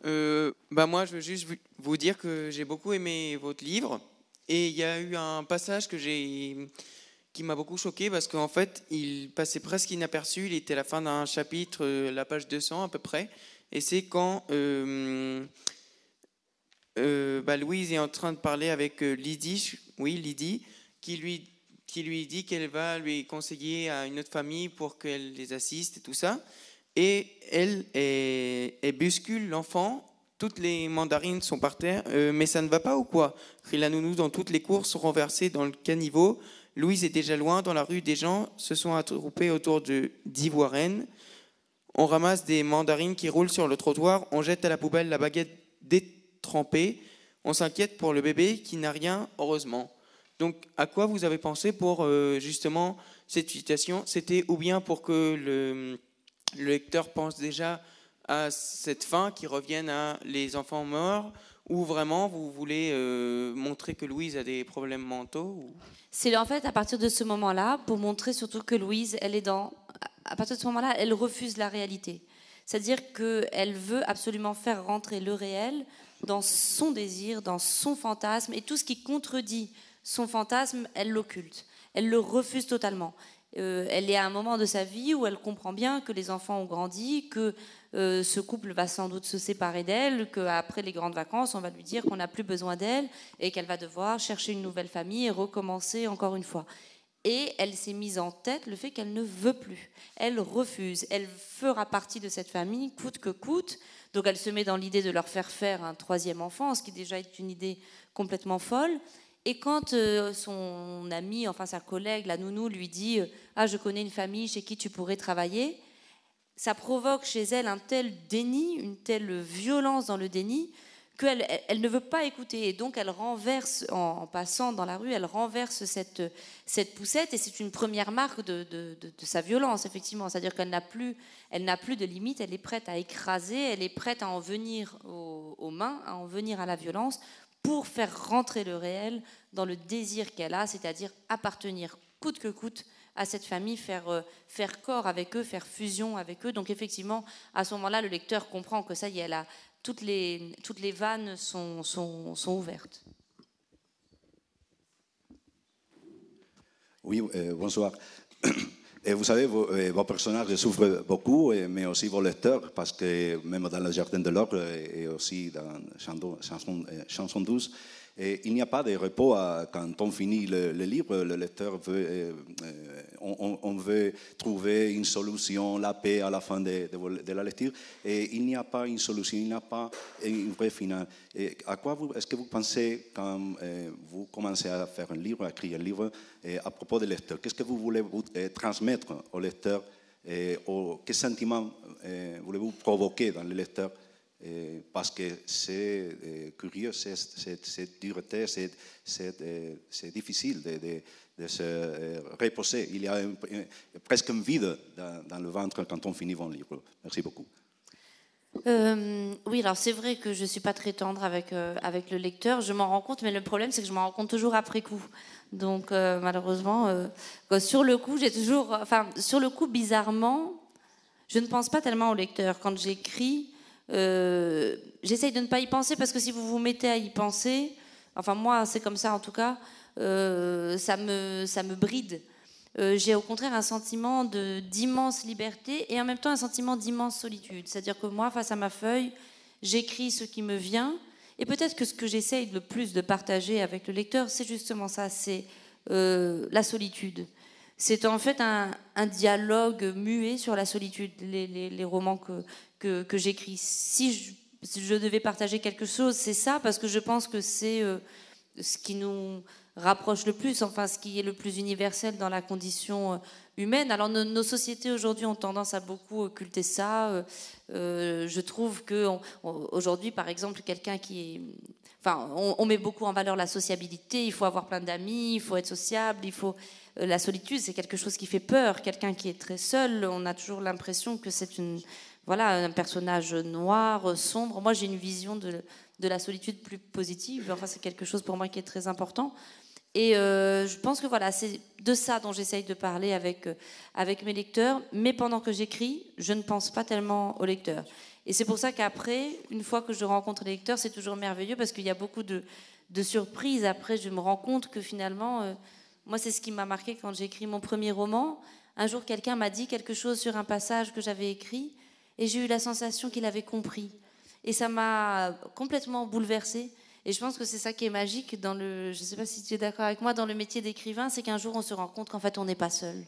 Euh, bah, moi, je veux juste vous dire que j'ai beaucoup aimé votre livre. Et il y a eu un passage que j'ai qui m'a beaucoup choqué parce qu'en fait, il passait presque inaperçu. Il était à la fin d'un chapitre, euh, la page 200 à peu près. Et c'est quand euh, euh, bah, Louise est en train de parler avec Lydie, oui, Lydie, qui lui, qui lui dit qu'elle va lui conseiller à une autre famille pour qu'elle les assiste et tout ça et elle et, buscule l'enfant. Toutes les mandarines sont par terre, euh, mais ça ne va pas ou quoi crie la nounou dans toutes les courses, renversées dans le caniveau. Louise est déjà loin, dans la rue, des gens se sont attroupés autour de On ramasse des mandarines qui roulent sur le trottoir, on jette à la poubelle la baguette détrempée. On s'inquiète pour le bébé qui n'a rien, heureusement. Donc, à quoi vous avez pensé pour euh, justement cette situation C'était ou bien pour que le le lecteur pense déjà à cette fin qui revient à les enfants morts ou vraiment vous voulez euh, montrer que Louise a des problèmes mentaux C'est en fait à partir de ce moment-là pour montrer surtout que Louise, elle est dans à partir de ce moment-là, elle refuse la réalité. C'est-à-dire qu'elle veut absolument faire rentrer le réel dans son désir, dans son fantasme, et tout ce qui contredit son fantasme, elle l'occulte. Elle le refuse totalement. Euh, elle est à un moment de sa vie où elle comprend bien que les enfants ont grandi, que euh, ce couple va sans doute se séparer d'elle, qu'après les grandes vacances, on va lui dire qu'on n'a plus besoin d'elle et qu'elle va devoir chercher une nouvelle famille et recommencer encore une fois. Et elle s'est mise en tête le fait qu'elle ne veut plus. Elle refuse. Elle fera partie de cette famille coûte que coûte. Donc elle se met dans l'idée de leur faire faire un troisième enfant, ce qui déjà est une idée complètement folle. Et quand euh, son ami, enfin sa collègue, la nounou, lui dit euh, Ah, je connais une famille chez qui tu pourrais travailler, ça provoque chez elle un tel déni, une telle violence dans le déni, qu'elle elle ne veut pas écouter. Et donc, elle renverse, en, passant dans la rue, elle renverse cette, cette poussette. Et c'est une première marque de, sa violence, effectivement. C'est-à-dire qu'elle n'a plus, elle n'a plus de limites, elle est prête à écraser, elle est prête à en venir aux mains, à en venir à la violence pour faire rentrer le réel dans le désir qu'elle a, c'est-à-dire appartenir coûte que coûte à cette famille, faire, euh, faire corps avec eux, faire fusion avec eux. Donc effectivement, à ce moment-là, le lecteur comprend que ça y est, toutes, les, toutes les vannes sont, sont, ouvertes. Oui, euh, bonsoir. Et vous savez, vos, personnages souffrent beaucoup, mais aussi vos lecteurs, parce que même dans Le Jardin de l'or » et aussi dans Chanson, euh, Chanson 12, et il n'y a pas de repos quand on finit le, livre. Le lecteur veut, euh, euh, on, veut trouver une solution, la paix à la fin de, la lecture. Et il n'y a pas une solution, il n'y a pas une vraie finale. Et à quoi est-ce que vous pensez quand euh, vous commencez à faire un livre, à écrire un livre à propos des lecteurs Qu'est-ce que vous voulez transmettre au lecteur Quels sentiments voulez-vous provoquer dans le lecteur eh, parce que c'est eh, curieux, cette dureté, eh, c'est difficile de, se reposer. Il y a presque un vide dans, le ventre quand on finit mon livre. Merci beaucoup. Euh, oui, alors c'est vrai que je ne suis pas très tendre avec, euh, avec le lecteur, je m'en rends compte, mais le problème c'est que je m'en rends compte toujours après coup. Donc euh, malheureusement, sur le coup, j'ai toujours... Enfin, sur le coup, bizarrement, je ne pense pas tellement au lecteur. Quand j'écris, euh, j'essaye de ne pas y penser parce que si vous vous mettez à y penser, enfin moi c'est comme ça en tout cas, euh, ça, me, ça me bride. Euh, j'ai au contraire un sentiment d'immense liberté et en même temps un sentiment d'immense solitude. C'est-à-dire que moi, face à ma feuille, j'écris ce qui me vient et peut-être que ce que j'essaye le plus de partager avec le lecteur, c'est justement ça, c'est la solitude. C'est en fait un, dialogue muet sur la solitude. Les, les, les romans que que, j'écris. Si je, devais partager quelque chose, c'est ça, parce que je pense que c'est euh, ce qui nous rapproche le plus, enfin ce qui est le plus universel dans la condition euh, humaine. Alors nos, sociétés aujourd'hui ont tendance à beaucoup occulter ça. Euh, je trouve que aujourd'hui, par exemple, quelqu'un qui Enfin, on, on, met beaucoup en valeur la sociabilité, il faut avoir plein d'amis, il faut être sociable, il faut... La solitude, c'est quelque chose qui fait peur. Quelqu'un qui est très seul, on a toujours l'impression que c'est une voilà, un personnage noir, sombre. Moi, j'ai une vision de, la solitude plus positive. Enfin, c'est quelque chose pour moi qui est très important. Et euh, je pense que voilà, c'est de ça dont j'essaye de parler avec, euh, avec mes lecteurs. Mais pendant que j'écris, je ne pense pas tellement aux lecteurs. Et c'est pour ça qu'après, une fois que je rencontre les lecteurs, c'est toujours merveilleux parce qu'il y a beaucoup de, surprises. Après, je me rends compte que finalement, euh, moi, c'est ce qui m'a marqué quand j'ai écrit mon premier roman. Un jour, quelqu'un m'a dit quelque chose sur un passage que j'avais écrit et j'ai eu la sensation qu'il avait compris. Et ça m'a complètement bouleversée. Et je pense que c'est ça qui est magique dans le, je sais pas si tu es d'accord avec moi, dans le métier d'écrivain, c'est qu'un jour on se rend compte qu'en fait on n'est pas seul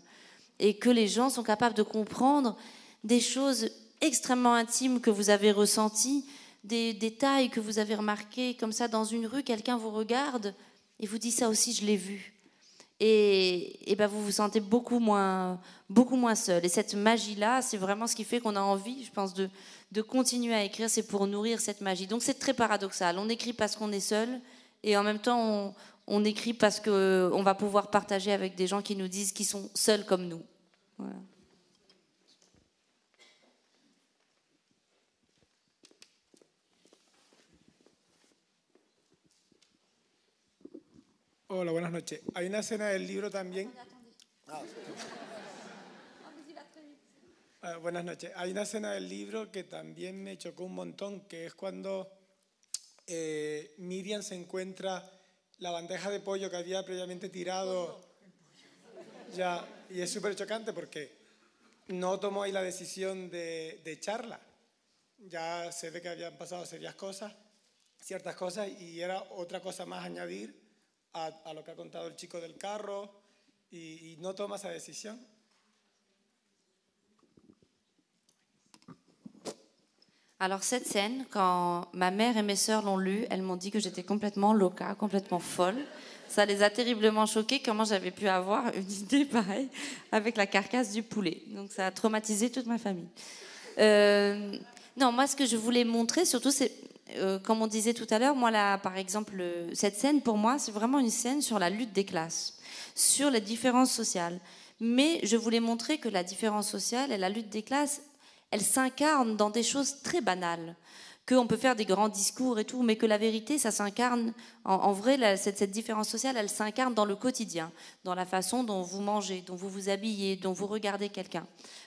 et que les gens sont capables de comprendre des choses extrêmement intimes que vous avez ressenties, des détails que vous avez remarqués, comme ça dans une rue, quelqu'un vous regarde et vous dit ça aussi je l'ai vu et, ben vous vous sentez beaucoup moins, beaucoup moins seul. Et cette magie-là, c'est vraiment ce qui fait qu'on a envie, je pense, de, continuer à écrire, c'est pour nourrir cette magie. Donc c'est très paradoxal. On écrit parce qu'on est seul, et en même temps, on, on écrit parce qu'on va pouvoir partager avec des gens qui nous disent qu'ils sont seuls comme nous. Hola, buenas noches. Hay una escena del libro también. Ah, buenas noches. Hay una escena del libro que también me chocó un montón, que es cuando eh, Miriam se encuentra la bandeja de pollo que había previamente tirado. Ya, y es súper chocante porque no tomó ahí la decisión de, de echarla. Ya se ve que habían pasado serias cosas, ciertas cosas, y era otra cosa más añadir à que chico del carro et Alors cette scène, quand ma mère et mes sœurs l'ont lue, elles m'ont dit que j'étais complètement loca, complètement folle. Ça les a terriblement choquées comment j'avais pu avoir une idée pareille avec la carcasse du poulet. Donc ça a traumatisé toute ma famille. Euh, non, moi ce que je voulais montrer surtout, c'est euh, comme on disait tout à l'heure, moi, là, par exemple, cette scène, pour moi, c'est vraiment une scène sur la lutte des classes, sur les différences sociales. Mais je voulais montrer que la différence sociale et la lutte des classes, elles s'incarnent dans des choses très banales. Qu'on peut faire des grands discours et tout, mais que la vérité, ça s'incarne, en, vrai, cette, cette différence sociale, elle s'incarne dans le quotidien, dans la façon dont vous mangez, dont vous vous habillez, dont vous regardez quelqu'un.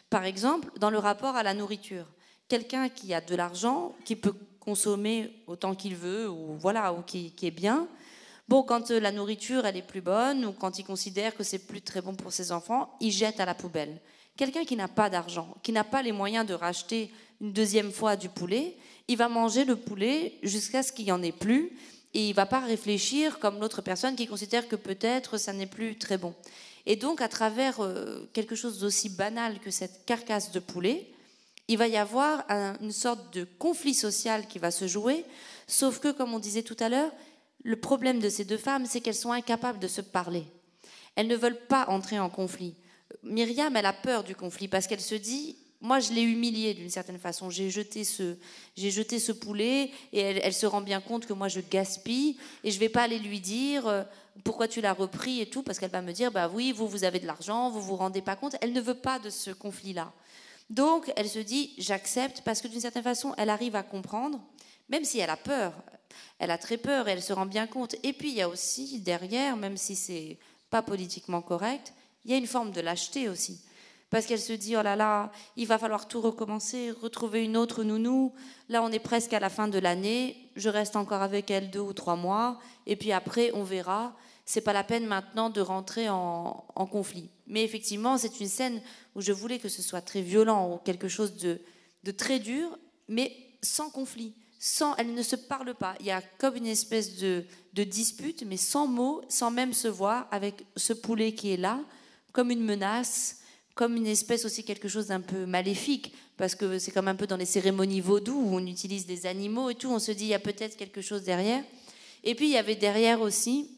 Par exemple, dans le rapport à la nourriture. Quelqu'un qui a de l'argent, qui peut consommer autant qu'il veut ou voilà ou qui, est bien. Bon, quand euh, la nourriture elle est plus bonne ou quand il considère que c'est plus très bon pour ses enfants, il jette à la poubelle. Quelqu'un qui n'a pas d'argent, qui n'a pas les moyens de racheter une deuxième fois du poulet, il va manger le poulet jusqu'à ce qu'il n'y en ait plus et il va pas réfléchir comme l'autre personne qui considère que peut-être ça n'est plus très bon. Et donc, à travers euh, quelque chose d'aussi banal que cette carcasse de poulet, il va y avoir une sorte de conflit social qui va se jouer, sauf que, comme on disait tout à l'heure, le problème de ces deux femmes, c'est qu'elles sont incapables de se parler. Elles ne veulent pas entrer en conflit. Myriam, elle a peur du conflit parce qu'elle se dit, moi je l'ai humiliée d'une certaine façon, j'ai jeté ce, jeté ce poulet et elle, se rend bien compte que moi je gaspille et je vais pas aller lui dire euh, pourquoi tu l'as repris et tout parce qu'elle va me dire, bah oui, vous, vous avez de l'argent, vous vous rendez pas compte. Elle ne veut pas de ce conflit-là. Donc, elle se dit, j'accepte, parce que d'une certaine façon, elle arrive à comprendre, même si elle a peur. Elle a très peur et elle se rend bien compte. Et puis, il y a aussi, derrière, même si c'est pas politiquement correct, il y a une forme de lâcheté aussi. Parce qu'elle se dit, oh là là, il va falloir tout recommencer, retrouver une autre nounou. Là, on est presque à la fin de l'année. Je reste encore avec elle deux ou trois mois. Et puis après, on verra c'est pas la peine maintenant de rentrer en, conflit. Mais effectivement, c'est une scène où je voulais que ce soit très violent ou quelque chose de, très dur, mais sans conflit. Sans, elles ne se parle pas. Il y a comme une espèce de, de dispute, mais sans mots, sans même se voir, avec ce poulet qui est là, comme une menace, comme une espèce aussi quelque chose d'un peu maléfique, parce que c'est comme un peu dans les cérémonies vaudou où on utilise des animaux et tout, on se dit il y a peut-être quelque chose derrière. Et puis il y avait derrière aussi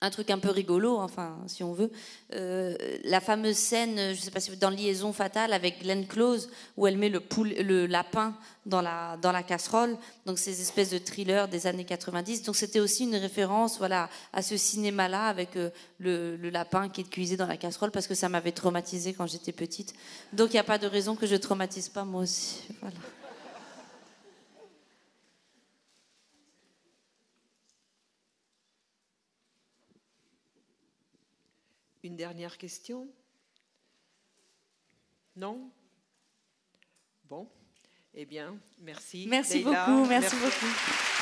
un truc un peu rigolo, enfin, si on veut. Euh, la fameuse scène, je ne sais pas si dans Liaison fatale avec Glenn Close, où elle met le, lapin dans la, casserole. Donc, ces espèces de thrillers des années 90. Donc, c'était aussi une référence voilà, à ce cinéma-là, avec euh, le, lapin qui est cuisé dans la casserole, parce que ça m'avait traumatisée quand j'étais petite. Donc, il n'y a pas de raison que je ne traumatise pas moi aussi. Voilà. Une dernière question Non Bon, eh bien, merci. Merci beaucoup, merci. beaucoup.